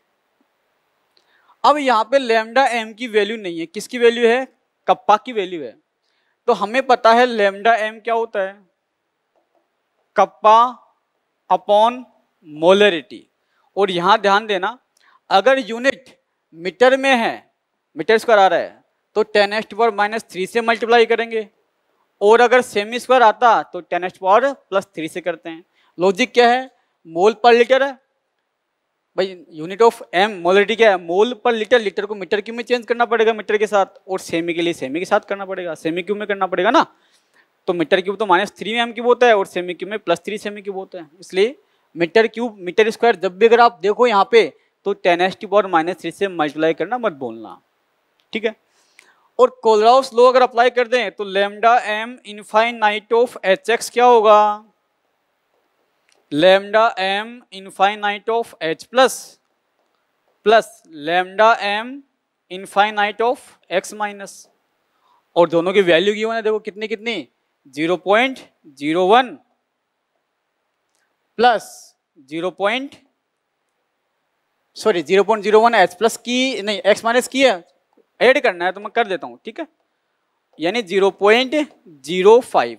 अब यहां पे लेमडा एम की वैल्यू नहीं है किसकी वैल्यू है कप्पा की वैल्यू है तो हमें पता है लेमडा एम क्या होता है कप्पा अपॉन मोलरिटी और यहां ध्यान देना अगर यूनिट मीटर में है मीटर स्क्वायर आ रहा है तो टेन एस्ट पावर माइनस थ्री से मल्टीप्लाई करेंगे और अगर सेमी स्क्वायर आता तो टेन एस्ट पावर प्लस थ्री से करते हैं लॉजिक क्या है मोल पर लीटर है भाई यूनिट ऑफ एम मोलिटी क्या है मोल पर लीटर लीटर को मीटर क्यू में चेंज करना पड़ेगा मीटर के साथ और सेमी के लिए सेमी के साथ करना पड़ेगा सेमी क्यूब में करना पड़ेगा ना तो मीटर क्यूब तो माइनस थ्री एम क्यूब होता है और सेमी क्यूब में प्लस थ्री सेमी क्यूब होता है इसलिए मीटर क्यूब मीटर स्क्वायर जब भी अगर आप देखो यहाँ पे तो ten S T power minus three से मल्टीप्लाई करना मत बोलना ठीक है और कोलराउस लो अगर अप्लाई कर दें तो lambda M infinite of H X क्या होगा lambda M infinite of H plus plus lambda M infinite of X minus और दोनों की वैल्यू क्यों है देखो कितनी कितनी zero point zero one plus zero point sorry zero point zero one H plus की नहीं एक्स माइनस की है एड करना है तो मैं कर देता हूँ ठीक है यानी जीरो जीरो पॉइंट फाइव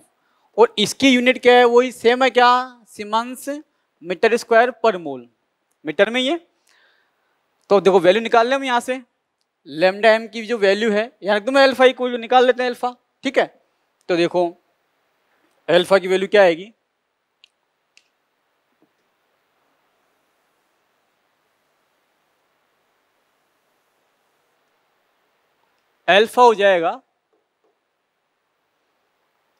और इसकी यूनिट क्या है वही सेम है क्या सिमंस मीटर स्क्वायर पर मोल मीटर में ये तो देखो वैल्यू निकाल लें हम यहाँ से लेमडा एम की जो वैल्यू है यहाँ एकदम एल्फा को जो निकाल लेते हैं एल्फा ठीक है तो देखो एल्फा की वैल्यू क्या आएगी एल्फा हो जाएगा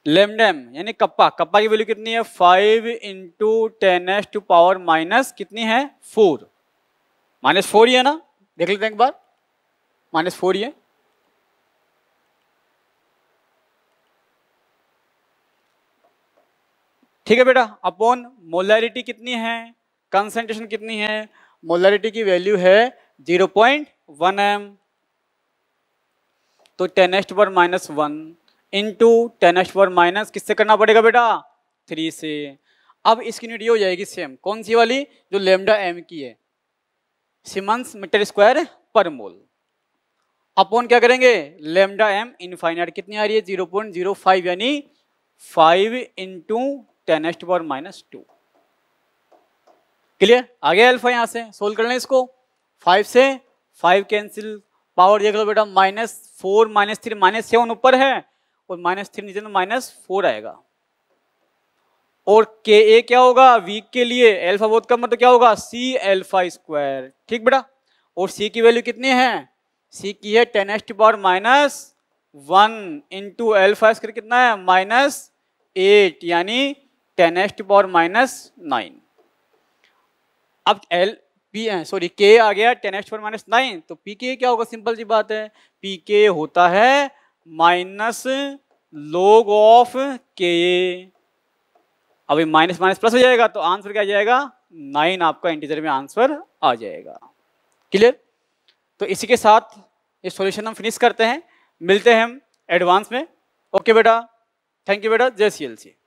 लेमडेम यानी कप्पा कप्पा की वैल्यू कितनी है five into ten S to power minus कितनी है फोर माइनस फोर ही है ना देख लेते हैं एक बार माइनस फोर ही है ठीक है बेटा अपॉन मोलरिटी कितनी है कंसेंट्रेशन कितनी है मोलरिटी की वैल्यू है जीरो पॉइंट वन एम तो टेन एस्ट to power minus one into ten H minus किससे करना पड़ेगा बेटा थ्री से अब इसकी यूनिट ये हो जाएगी सेम कौन सी वाली जो लेमडा एम की है सिमंस मीटर स्क्वायर पर मोल अपॉन क्या करेंगे लेमडा एम इनफाइनाइट कितनी आ रही है जीरो पॉइंट जीरो फाइव यानी five into ten H minus two clear आ गया अल्फा यहाँ से सोल्व कर लें इसको फाइव से फाइव कैंसिल पावर देख लो बेटा minus four minus three minus seven ऊपर है और माइनस थ्री नीचे तो माइनस फोर आएगा और के ए क्या होगा वीक के लिए एल्फा बहुत कम है तो क्या होगा सी एल्फा स्क्वायर ठीक बेटा और सी की वैल्यू कितनी है सी की है ten S power minus one into alpha square कितना है माइनस एट यानी ten S T power minus nine अब एल पी सॉरी के आ गया ten S power minus nine तो पी के क्या होगा सिंपल सी बात है पी के होता है माइनस लोग ऑफ के अभी माइनस माइनस प्लस हो जाएगा तो आंसर क्या जाएगा नाइन आपका इंटीजर में आंसर आ जाएगा क्लियर तो इसी के साथ ये सॉल्यूशन हम फिनिश करते हैं मिलते हैं हम एडवांस में ओके बेटा थैंक यू बेटा जय सी एल सी